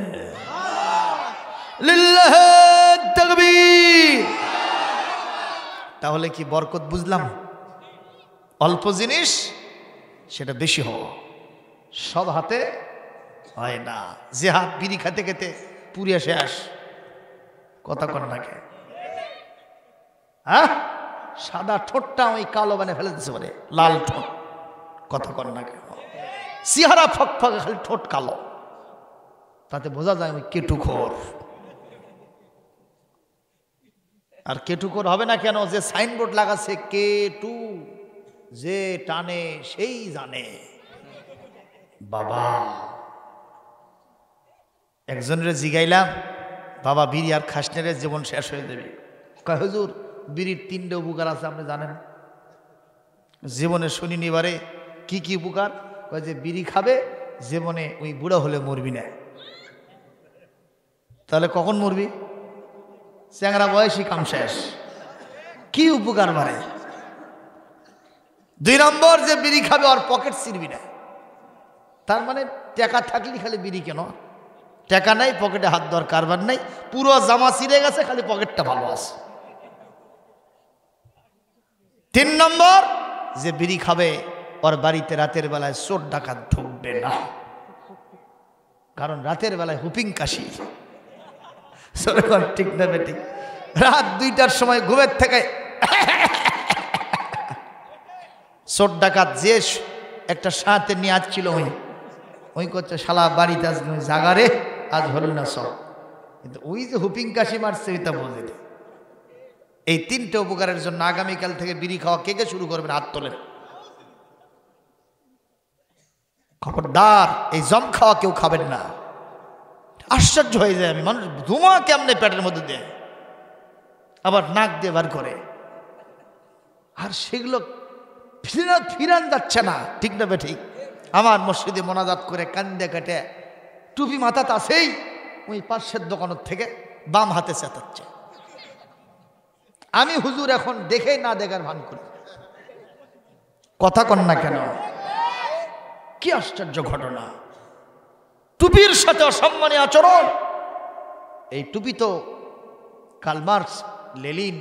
তাহলে কি বরকত বুঝলাম অল্প জিনিস সেটা বেশি হওয়া সব হাতে হয় না যে হাত বিড়ি খাতে খেতে পুরিয়া শেষ কথা কর না কে হ্যাঁ সাদা ঠোঁটটা ওই কালো বানে ফেলে দিচ্ছে বলে লাল ঠোঁট কথা কর না কে সিহারা ফক ফকে খালি ঠোঁট কালো তাতে বোঝা যায় আমি কেটুখোর আর কেটুকর হবে না কেন যে সাইনবোর্ড লাগাচ্ছে কে টু যে টানে সেই জানে বাবা একজনের জিগাইলাম বাবা বিড়ি আর খাসনের জীবন শেষ হয়ে যাবে কয় হুজুর বিড়ির তিনটে উপকার আছে আপনি জানেন জীবনে শুনিনি বারে কি কি উপকার ওই যে বিড়ি খাবে মনে ওই বুড়া হলে মরবি না তাহলে কখন মরবি চ্যাংরা বয়সী কাম শেষ কি উপকার মারে দুই নম্বর যে বিড়ি খাবে ওর পকেট ছিড়বি না তার মানে টাকা থাকলে খালি বিড়ি কেন টাকা নাই পকেটে হাত দেওয়ার কারবার নাই পুরো জামা ছিঁড়ে গেছে খালি পকেটটা ভালো আছে তিন নম্বর যে বিড়ি খাবে ওর বাড়িতে রাতের বেলায় চোর ডাকাত ঢুকবে না কারণ রাতের বেলায় হুপিং কাশি সরকার ঠিক না বেটি রাত দুইটার সময় ঘুমের থেকে চোর ডাকাত যে একটা সাথে নিয়ে আসছিল ওই ওই করছে শালা বাড়িতে আজ জাগারে আজ হল না সব কিন্তু ওই যে হুপিং কাশি মারছে ওইটা বোঝে এই তিনটে উপকারের জন্য আগামীকাল থেকে বিড়ি খাওয়া কে কে শুরু করবেন হাত তোলেন খবরদার এই জম খাওয়া কেউ খাবেন না আশ্চর্য হয়ে যায় আমি মানুষ ধোঁয়া কেমনে পেটের মধ্যে দেয় আবার নাক দিয়ে বার করে আর সেগুলো ফিরান ফিরান যাচ্ছে না ঠিক না ঠিক আমার মসজিদে মোনাজাত করে কান্দে কাটে টুপি মাথা আছেই ওই পাশের দোকানের থেকে বাম হাতে চেতাচ্ছে আমি হুজুর এখন দেখেই না দেখার ভান করি কথা কন না কেন কি আশ্চর্য ঘটনা টুপির সাথে অসম্মানী আচরণ এই টুপি তো কালমার্স লেলিন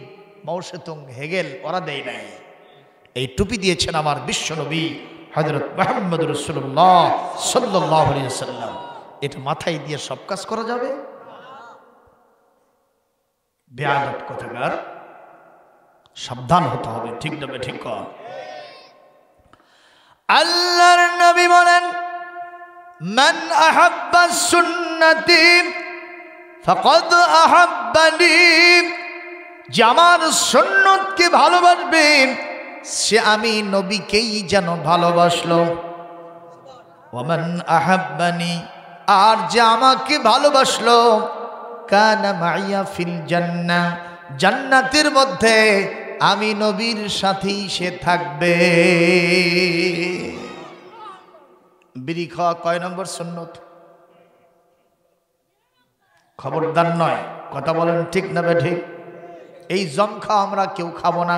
মৌসেতুং হেগেল ওরা দেয় নাই এই টুপি দিয়েছেন আমার বিশ্বনবী হজরত মাহমুদ রসুল্লাহ সাল্লাহ সাল্লাম এটা মাথায় দিয়ে সব কাজ করা যাবে বেআব কথাকার সাবধান হতে হবে ঠিক নেবে ঠিক কর আল্লাহর নবী বলেন মান আহাব্বা সুন্নতি ফকদ আহাব্বানি যে আমার সুন্নতকে ভালোবাসবে সে আমি নবীকেই যেন ভালোবাসলো ওমান আহাব্বানি আর যে আমাকে ভালোবাসলো কানা মাইয়া ফিল জান্না জান্নাতের মধ্যে আমি নবীর সাথেই সে থাকবে বিড়ি খাওয়া কয় নম্বর সন্ন্যত খবরদার নয় কথা বলেন ঠিক না ঠিক এই জমখা আমরা কেউ খাবো না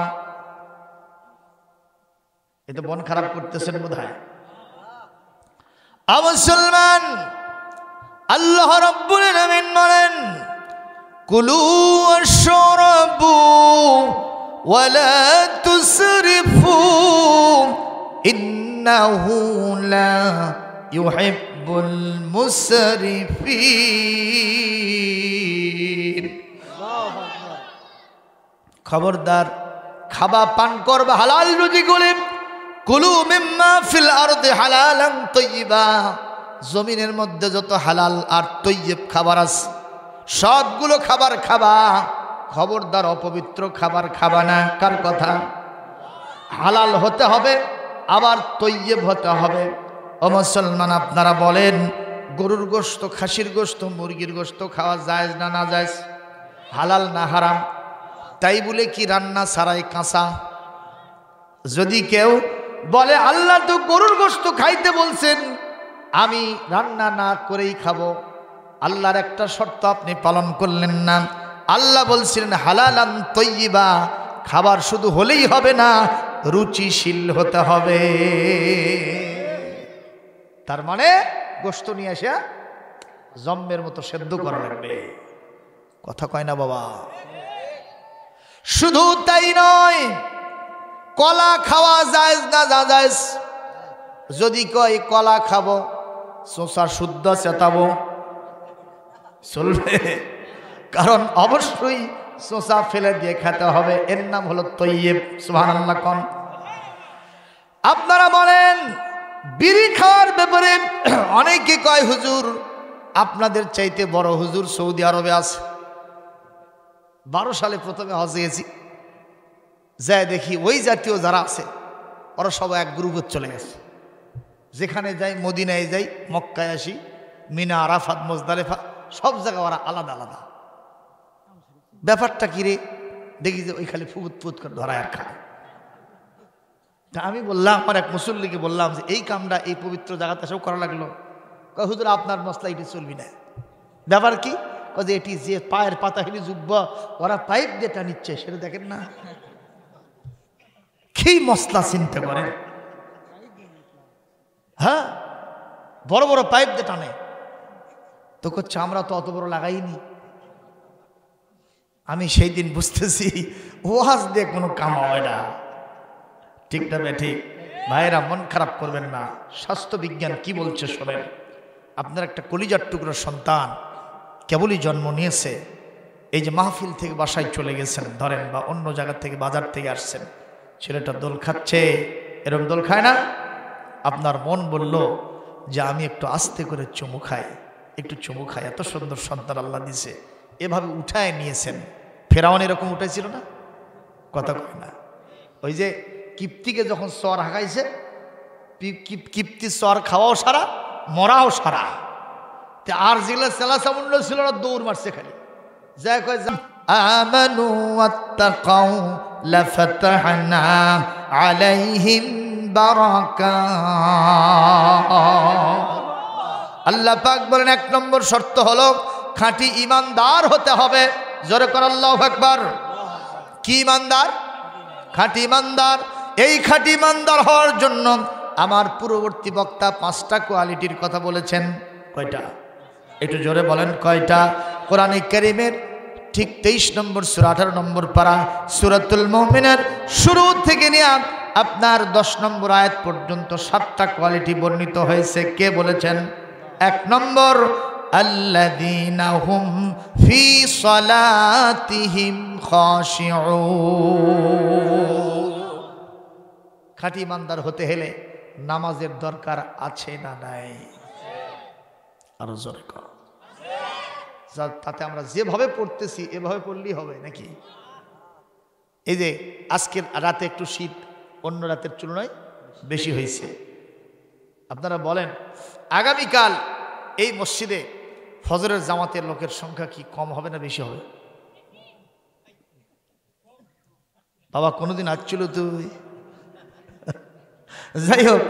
এতে মন খারাপ করতেছেন বোধ হয় মুসলমান আল্লাহ রব্বুল আমিন বলেন কুলু শরবু ولا تسرفوا إنه لا يحب المسرفين খবরদার খাবা পান করবা হালাল রুজি গুলি কুলু মিম্মা ফিল আরদে হালালান তৈবা জমিনের মধ্যে যত হালাল আর তৈয়ব খাবার আছে সবগুলো খাবার খাবা খবরদার অপবিত্র খাবার খাবা না কার কথা হালাল হতে হবে আবার তৈয়েব হতে হবে ও মুসলমান আপনারা বলেন গরুর গোস্ত খাসির গোস্ত মুরগির গোস্ত খাওয়া যায় না না যায় হালাল না হারাম তাই বলে কি রান্না ছাড়াই কাঁচা যদি কেউ বলে আল্লাহ তো গরুর গোস্ত খাইতে বলছেন আমি রান্না না করেই খাবো আল্লাহর একটা শর্ত আপনি পালন করলেন না আল্লাহ বলছিলেন হালালান তৈবা খাবার শুধু হলেই হবে না রুচিশীল হতে হবে তার মানে গোস্ত নিয়ে আসা জম্মের মতো সেদ্ধ করা লাগবে কথা কয় না বাবা শুধু তাই নয় কলা খাওয়া যায় না যা যায় যদি কয় কলা খাবো শোষা শুদ্ধ চেতাবো চলবে কারণ অবশ্যই সোসা ফেলে দিয়ে খেতে হবে এর নাম হলো তৈয়েব সুহানাল্লা কন আপনারা বলেন বিড়ি খাওয়ার ব্যাপারে অনেকে কয় হুজুর আপনাদের চাইতে বড় হুজুর সৌদি আরবে আছে বারো সালে প্রথমে হজ গেছি যায় দেখি ওই জাতীয় যারা আছে ওরা সবাই এক গ্রুপে চলে গেছে যেখানে যাই মদিনায় যাই মক্কায় আসি মিনা আরাফাত মজদারেফা সব জায়গায় ওরা আলাদা আলাদা ব্যাপারটা কিরে দেখি যে ওই খালি ফুগুত ফুত করে ধরা আর খায় তা আমি বললাম আমার এক মুসল্লিকে বললাম যে এই কামটা এই পবিত্র জায়গাতে এসেও করা লাগলো হুজুর আপনার মশলা এটি চলবি না ব্যাপার কি কে এটি যে পায়ের পাতা হিলি যুব্ব ওরা পাইপ যেটা নিচ্ছে সেটা দেখেন না কি মশলা চিনতে পারে হ্যাঁ বড় বড় পাইপ যে টানে তো করছে আমরা তো অত বড় লাগাইনি আমি সেই দিন বুঝতেছি ওয়াজ দিয়ে কোনো কাম হয় না ঠিক না ঠিক ভাইয়েরা মন খারাপ করবেন না স্বাস্থ্য বিজ্ঞান কি বলছে শোনেন আপনার একটা কলিজার টুকরো সন্তান কেবলই জন্ম নিয়েছে এই যে মাহফিল থেকে বাসায় চলে গেছেন ধরেন বা অন্য জায়গা থেকে বাজার থেকে আসছেন ছেলেটা দোল খাচ্ছে এরকম দোল খায় না আপনার মন বলল যে আমি একটু আস্তে করে চুমু খাই একটু চুমু খাই এত সুন্দর সন্তান আল্লাহ দিছে এভাবে উঠায় নিয়েছেন ফেরাউন এরকম উঠেছিল না কথা কয় না ওই যে কিপ্তিকে যখন স্বর হাঁকাইছে কিপ্তি স্বর খাওয়াও সারা মরাও সারা তে আর যেগুলো সেলা সামুন্ড ছিল না দৌড় মারছে খালি যাই কয় আমানু আত্তাকাউ লাফাতাহনা আলাইহিম বারাকাত আল্লাহ পাক বলেন এক নম্বর শর্ত হলো খাঁটি ইমানদার হতে হবে জোরে করাল্লাহ একবার কি ইমানদার খাঁটি ইমানদার এই খাঁটি ইমানদার হওয়ার জন্য আমার পূর্ববর্তী বক্তা পাঁচটা কোয়ালিটির কথা বলেছেন কয়টা একটু জোরে বলেন কয়টা কোরআন করিমের ঠিক তেইশ নম্বর সুর আঠারো নম্বর পাড়া সুরাতুল মহমিনের শুরু থেকে নিয়ে আপনার দশ নম্বর আয়াত পর্যন্ত সাতটা কোয়ালিটি বর্ণিত হয়েছে কে বলেছেন এক নম্বর الذين هم في صلاتهم خاشعون খাঁটি ইমানদার হতে হলে নামাজের দরকার আছে না নাই আরো জোরে যা তাতে আমরা যেভাবে পড়তেছি এভাবে পড়লেই হবে নাকি এই যে আজকের রাতে একটু শীত অন্য রাতের তুলনায় বেশি হয়েছে আপনারা বলেন আগামীকাল এই মসজিদে ফজরের জামাতের লোকের সংখ্যা কি কম হবে না বেশি হবে বাবা কোনোদিন আসছিল তুই যাই হোক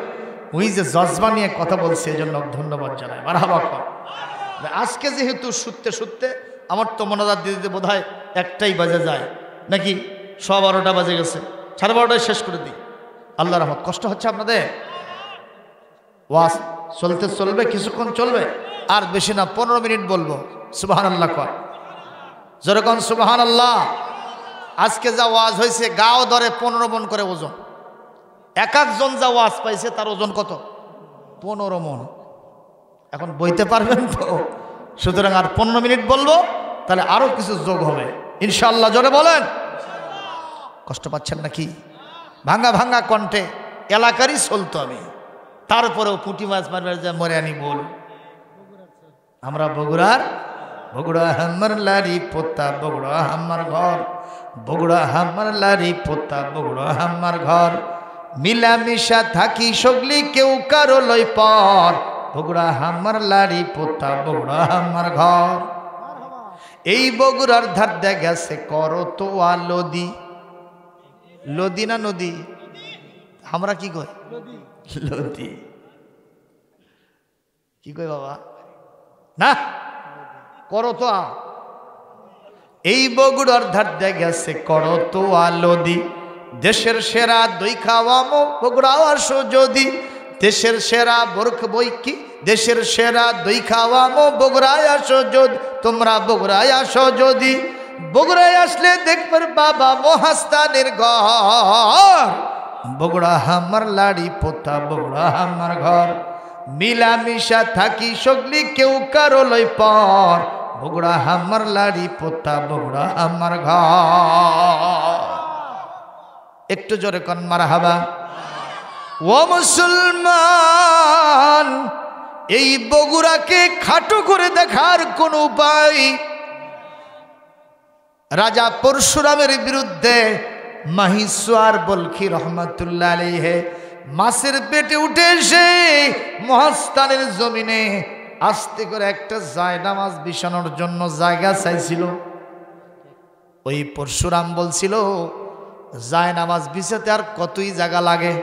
ওই যে জজবা নিয়ে কথা বলছে এজন্য ধন্যবাদ জানাই মারহাবা কর আজকে যেহেতু সুত্তে সুত্তে আমার তো মনাদার দিদিতে বোধ হয় একটাই বাজে যায় নাকি সব বারোটা বাজে গেছে সাড়ে বারোটায় শেষ করে দিই আল্লাহ রহমত কষ্ট হচ্ছে আপনাদের ওয়াস চলতে চলবে কিছুক্ষণ চলবে আর বেশি না পনেরো মিনিট বলবো সুবাহান আল্লাহ কর যেরকম সুবাহান আল্লাহ আজকে যা ওয়াজ হয়েছে গাও ধরে পনেরো মন করে ওজন এক একজন যা ওয়াজ পাইছে তার ওজন কত পনেরো মন এখন বইতে পারবেন তো সুতরাং আর পনেরো মিনিট বলবো তাহলে আরও কিছু যোগ হবে ইনশাল্লাহ জোরে বলেন কষ্ট পাচ্ছেন নাকি ভাঙ্গা ভাঙ্গা কণ্ঠে এলাকারই চলতো আমি তারপরেও পুঁটি মাছ মারবার যা মরে আনি বল আমরা বগুড়ার বগুড়া হাম্মার লারি পোতা বগুড়া হাম্মার ঘর বগুড়া হাম্মার লারি পোতা বগুড়া হাম্মার ঘর মিলামিশা থাকি সগলি কেউ কারো লই পর বগুড়া হাম্মার লারি পোতা বগুড়া হাম্মার ঘর এই বগুড়ার ধার দেখা গেছে কর তো আলোদি লদি না নদী আমরা কি কয় লতি কি কই বাবা না করো তো আ এই বগুড়ার ধারটা গেছে করো তো আলোদি দেশের সেরা দই খাওয়ামো বগুড়াও আসো যদি দেশের সেরা বোরখ বই কি দেশের সেরা দই খাওয়ামো বগুড়ায় আসো যদি তোমরা বগুড়ায় আসো যদি বগুড়ায় আসলে দেখবার বাবা মহাস্তানের ঘর বগুড়া আমার লাড়ি পোতা বগুড়া আমার ঘর মিলামিশা থাকি সগলি কেউ কারো লই পর বগুড়া আমার লাড়ি পোতা বগুড়া আমার ঘর একটু জোরে কন মারা হাবা ও মুসলমান এই বগুড়াকে খাটো করে দেখার কোনো উপায় রাজা পরশুরামের বিরুদ্ধে মাহিসার বলখি রহমতুল্লাহ আলিহে মাছের পেটে উঠে এসে মহাস্থানের জমিনে আস্তে করে একটা জায়নামাজ বিছানোর জন্য জায়গা চাইছিল ওই পরশুরাম বলছিল জায়নামাজ বিছাতে আর কতই জায়গা লাগে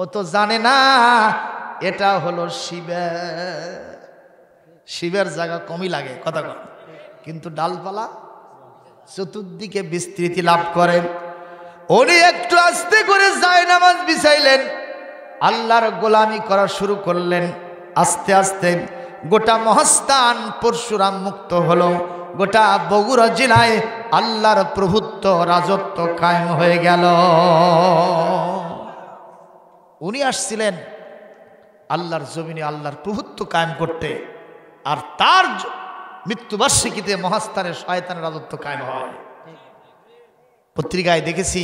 ও তো জানে না এটা হলো শিবের শিবের জায়গা কমই লাগে কথা কিন্তু ডালপালা চতুর্দিকে বিস্তৃতি লাভ করেন উনি একটু আস্তে করে যায় নামাজ বিছাইলেন আল্লাহর গোলামি করা শুরু করলেন আস্তে আস্তে গোটা মহাস্তান পরশুরাম মুক্ত হল গোটা বগুড়া জেলায় আল্লাহর প্রভুত্ব রাজত্ব কায়েম হয়ে গেল উনি আসছিলেন আল্লাহর জমিনে আল্লাহর প্রভুত্ব কায়েম করতে আর তার মৃত্যুবার্ষিকীতে মহাস্থানে শয়তানের রাজত্ব কায়ম হয় পত্রিকায় দেখেছি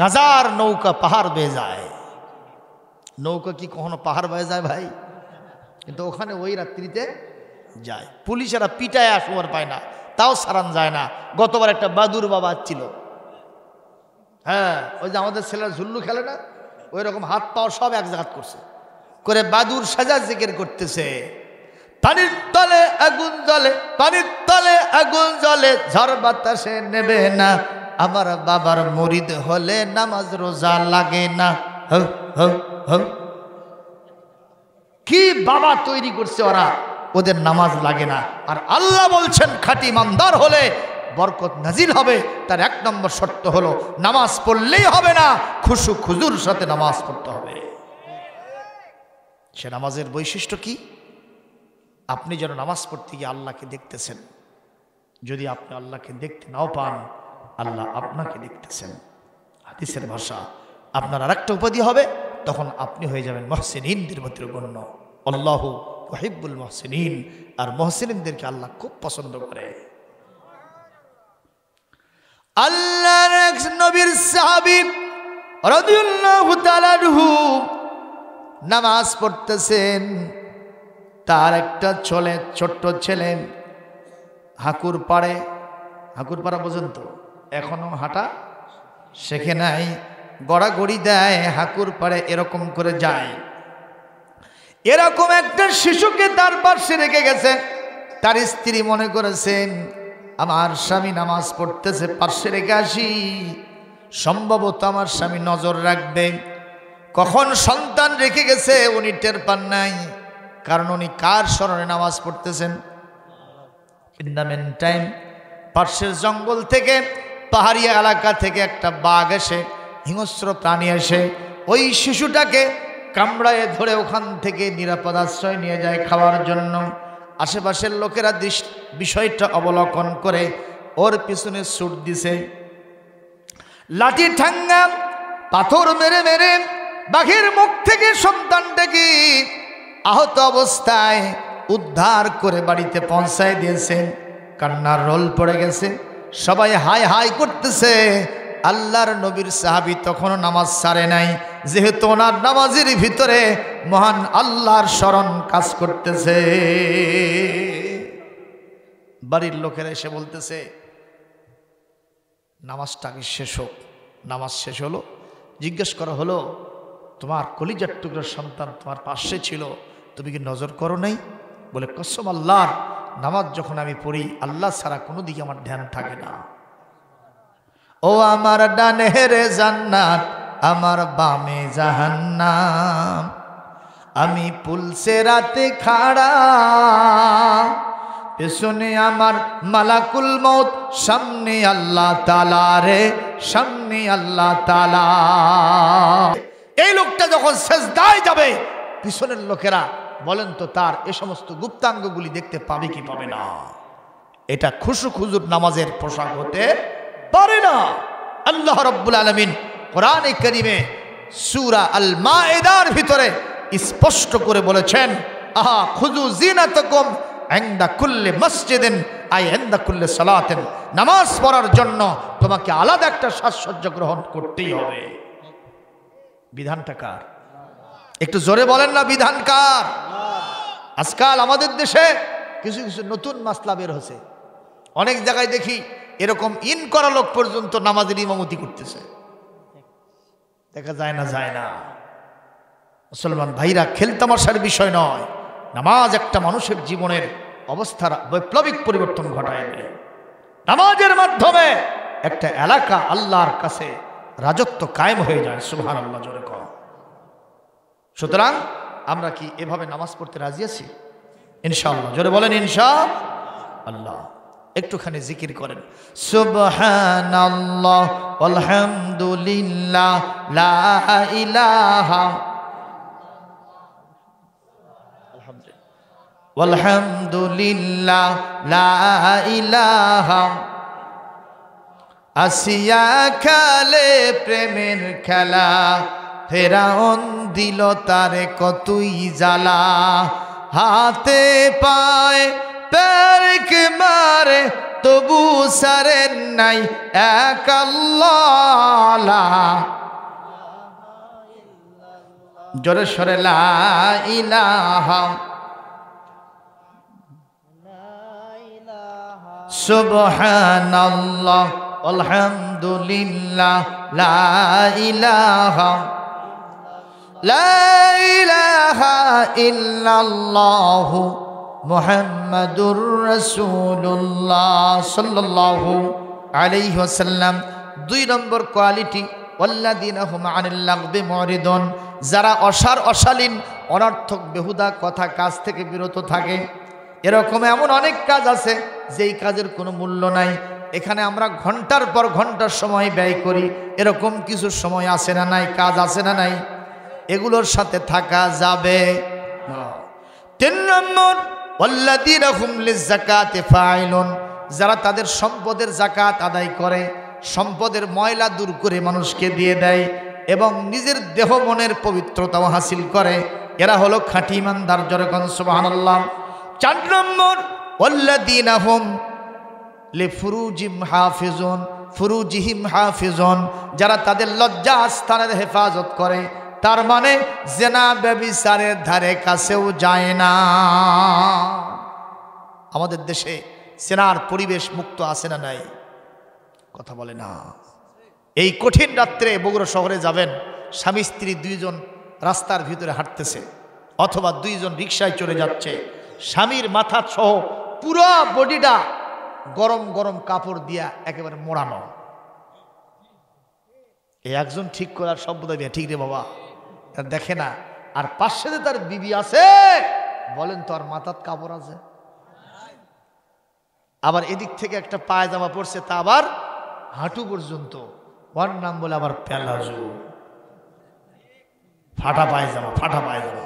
গাজার নৌকা পাহাড় বেয়ে যায় নৌকা কি কখনো পাহাড় বয়ে যায় ভাই কিন্তু ওখানে ওই রাত্রিতে যায় পুলিশেরা পিটায় আসবার পায় না তাও সারান যায় না গতবার একটা বাদুর বাবা ছিল হ্যাঁ ওই যে আমাদের ছেলেরা ঝুল্লু খেলে না ওই রকম হাত পাওয়া সব এক জায়গাত করছে করে বাদুর সাজা জিকের করতেছে পানির তলে আগুন জলে পানির তলে আগুন জলে ঝড় বাতাসে নেবে না আমার বাবার মরিদ হলে নামাজ রোজা লাগে না কি বাবা তৈরি করছে ওরা ওদের নামাজ লাগে না আর আল্লাহ বলছেন খাঁটি মামদার হলে বরকত নাজিল হবে তার এক নম্বর শর্ত হলো নামাজ পড়লেই হবে না খুশু খুজুর সাথে নামাজ পড়তে হবে সে নামাজের বৈশিষ্ট্য কী আপনি যেন নামাজ পড়তে গিয়ে আল্লাহকে দেখতেছেন যদি আপনি আল্লাহকে দেখতে নাও পান আল্লাহ আপনাকে দেখতেছেন হাদিসের ভাষা আপনার আর একটা উপাধি হবে তখন আপনি হয়ে যাবেন মহসেনদের মতির গণ্য আল্লাহ ওহিবুল মহসেনিন আর মহসেনদেরকে আল্লাহ খুব পছন্দ করে আল্লাহ এক নবীর সাহাবিব রদিউল্লাহ নামাজ পড়তেছেন তার একটা ছেলে ছোট্ট ছেলে হাকুর পাড়ে হাকুর পাড়া পর্যন্ত এখনও হাঁটা শেখে নাই গড়াগড়ি দেয় হাকুর পাড়ে এরকম করে যায় এরকম একটা শিশুকে তার পাশে রেখে গেছে তার স্ত্রী মনে করেছেন আমার স্বামী নামাজ পড়তেছে পাশে রেখে আসি সম্ভবত আমার স্বামী নজর রাখবে কখন সন্তান রেখে গেছে উনি টের পান নাই কারণ উনি কার স্মরণে নামাজ পড়তেছেন ইন দ্য মেন টাইম পার্শ্বের জঙ্গল থেকে পাহাড়ি এলাকা থেকে একটা বাঘ এসে হিংস্র প্রাণী এসে ওই শিশুটাকে কামড়ায় ধরে ওখান থেকে নিরাপদ আশ্রয় নিয়ে যায় খাওয়ার জন্য আশেপাশের লোকেরা বিষয়টা অবলোকন করে ওর পিছনে ছুট দিছে লাঠি ঠাঙ্গা পাথর মেরে মেরে বাঘের মুখ থেকে সন্তানটাকে আহত অবস্থায় উদ্ধার করে বাড়িতে পৌঁছায় দিয়েছেন কান্নার রোল পড়ে গেছে সবাই হাই হাই করতেছে আল্লাহর নবীর সাহাবি তখনও নামাজ সারে নাই যেহেতু ওনার নামাজের ভিতরে মহান আল্লাহর স্মরণ কাজ করতেছে বাড়ির লোকেরা এসে বলতেছে নামাজটা শেষ হোক নামাজ শেষ হলো জিজ্ঞেস করা হলো তোমার কলিজার টুকরোর সন্তান তোমার পাশে ছিল তুমি কি নজর করো নাই বলে কসম আল্লাহর নামাজ যখন আমি পড়ি আল্লাহ ছাড়া কোনো দিকে আমার ধ্যান থাকে না ও আমার ডানে রে জান্নাত আমার বামে জাহান্নাম আমি পুলসে রাতে খাড়া পেছনে আমার মালাকুল মত সামনে আল্লাহ তালা রে সামনে আল্লাহ তালা এই লোকটা যখন শেষ দায় যাবে পিছনের লোকেরা বলেন তো তার এ সমস্ত গুপ্তাঙ্গগুলি দেখতে পাবে কি পাবে না এটা খুশু খুজুর নামাজের পোশাক হতে পারে না আল্লাহ রব্বুল আলমিন কোরআনে করিমে সুরা আল মা এদার ভিতরে স্পষ্ট করে বলেছেন আহা খুজু জিনাতকম এন্দা কুল্লে মসজিদেন আই এন্দা কুল্লে সালাতেন নামাজ পড়ার জন্য তোমাকে আলাদা একটা সাজসজ্জা গ্রহণ করতেই হবে বিধানটা কার একটু জোরে বলেন না বিধান কার আজকাল আমাদের দেশে কিছু কিছু নতুন মাসলা বের হচ্ছে অনেক জায়গায় দেখি এরকম ইন করা লোক পর্যন্ত নামাজের ইমামতি করতেছে দেখা যায় না যায় না মুসলমান ভাইরা খেলতামাশার বিষয় নয় নামাজ একটা মানুষের জীবনের অবস্থার বৈপ্লবিক পরিবর্তন ঘটায় নামাজের মাধ্যমে একটা এলাকা আল্লাহর কাছে রাজত্ব কায়েম হয়ে যায় সুহান আল্লাহ জোরে কম সুতরাং আমরা কি এভাবে নামাজ পড়তে রাজি আছি ইনশাল্লাহ জোরে বলেন ইনশা আল্লাহ একটুখানি জিকির করেন সুবহানাল্লাহ লা আসিয়া খালে প্রেমের খেলা ফেরাউন দিল তারে কতই জ্বালা হাতে পায় পেরেক মারে তবু সারে নাই এক জোরে সরে লাইলাহা সুবহানাল্লাহ আলহামদুলিল্লাহ লা দুই নম্বর কোয়ালিটি যারা অসার অশালীন অনর্থক বেহুদা কথা কাজ থেকে বিরত থাকে এরকম এমন অনেক কাজ আছে যেই কাজের কোনো মূল্য নাই এখানে আমরা ঘন্টার পর ঘন্টার সময় ব্যয় করি এরকম কিছু সময় আসে না নাই কাজ আসে না নাই এগুলোর সাথে থাকা যাবে তিন নম্বর যারা তাদের সম্পদের জাকাত আদায় করে সম্পদের ময়লা দূর করে মানুষকে দিয়ে দেয় এবং নিজের দেহ মনের পবিত্রতাও হাসিল করে এরা হলো খাঁটি ইমানদার জরগণ সুবাহান্লাম চার নম্বর অল্লাদিন আহম লে ফুরুজিম হাফিজন ফুরুজিহিম হাফিজন যারা তাদের লজ্জা আস্থানের হেফাজত করে তার মানে জেনা ব্যবিচারের ধারে কাছেও যায় না আমাদের দেশে সেনার পরিবেশ মুক্ত আছে না নাই কথা বলে না এই কঠিন রাত্রে বগুড়া শহরে যাবেন স্বামী স্ত্রী দুইজন রাস্তার ভিতরে হাঁটতেছে অথবা দুইজন রিক্সায় চলে যাচ্ছে স্বামীর মাথা সহ পুরো বডিটা গরম গরম কাপড় দিয়া একেবারে মোড়ানো এই একজন ঠিক করার সভ্যতা বোধ ঠিক রে বাবা দেখে না আর পাশে যে তার বিবি আছে বলেন তো আর মাথার কাপড় আছে আবার এদিক থেকে একটা পায়জামা পড়ছে তা আবার হাঁটু পর্যন্ত ওর নাম বলে আবার প্যালাজু ফাটা পায়জামা ফাটা পায়জামা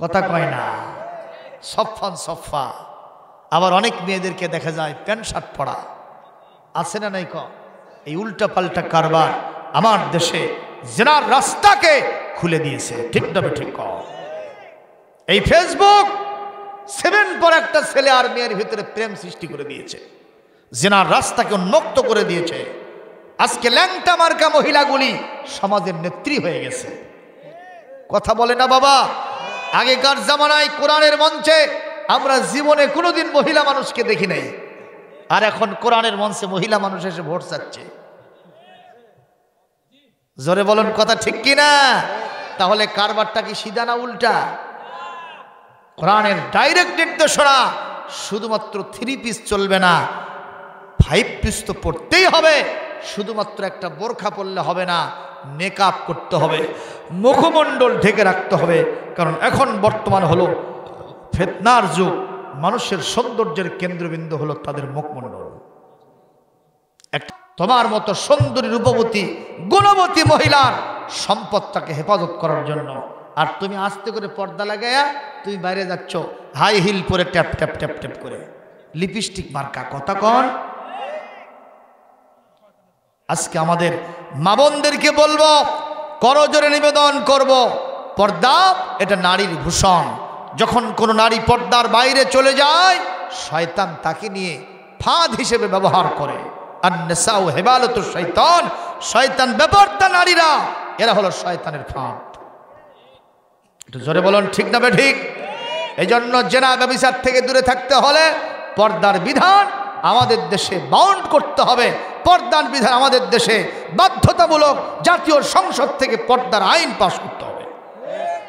কথা কয় না সফান সফা আবার অনেক মেয়েদেরকে দেখা যায় প্যান্ট শার্ট পরা আছে না নাই ক এই উল্টা পাল্টা কারবার আমার দেশে জেনার রাস্তাকে খুলে দিয়েছে ঠিক তবে ঠিক এই ফেসবুক সেভেন পর একটা ছেলে আর মেয়ের ভিতরে প্রেম সৃষ্টি করে দিয়েছে জেনার রাস্তাকে উন্মুক্ত করে দিয়েছে আজকে ল্যাংটা মার্কা মহিলাগুলি সমাজের নেত্রী হয়ে গেছে কথা বলে না বাবা আগেকার জামানায় কোরআনের মঞ্চে আমরা জীবনে কোনোদিন মহিলা মানুষকে দেখি নাই আর এখন কোরআনের মঞ্চে মহিলা মানুষ এসে ভোট চাচ্ছে জোরে বলুন কথা ঠিক কিনা তাহলে কারবারটা কি সিধা না উল্টা কোরআনের ডাইরেক্ট নির্দেশনা শুধুমাত্র থ্রি পিস চলবে না ফাইভ পিস তো পড়তেই হবে শুধুমাত্র একটা বোরখা পরলে হবে না মেকআপ করতে হবে মুখমণ্ডল ঢেকে রাখতে হবে কারণ এখন বর্তমান হলো ফেতনার যুগ মানুষের সৌন্দর্যের কেন্দ্রবিন্দু হলো তাদের মুখমণ্ডল একটা তোমার মতো সুন্দরী রূপবতী গুণবতী মহিলার সম্পদটাকে হেফাজত করার জন্য আর তুমি আস্তে করে পর্দা লাগাইয়া তুমি বাইরে যাচ্ছ হাই হিল পরে ট্যাপ ট্যাপ ট্যাপ ট্যাপ করে লিপস্টিক মার্কা কথা কন আজকে আমাদের মা বোনদেরকে বলবো করজোরে নিবেদন করব পর্দা এটা নারীর ভূষণ যখন কোনো নারী পর্দার বাইরে চলে যায় শয়তান তাকে নিয়ে ফাঁদ হিসেবে ব্যবহার করে আর নেশাও হেবালত শৈতান শয়তান ব্যাপারটা নারীরা এরা হলো শয়তানের ফাঁদ জোরে বলুন ঠিক না ঠিক এই জন্য জেনা ব্যবিচার থেকে দূরে থাকতে হলে পর্দার বিধান আমাদের দেশে বাউন্ড করতে হবে পর্দার বিধান আমাদের দেশে বাধ্যতামূলক জাতীয় সংসদ থেকে পর্দার আইন পাশ করতে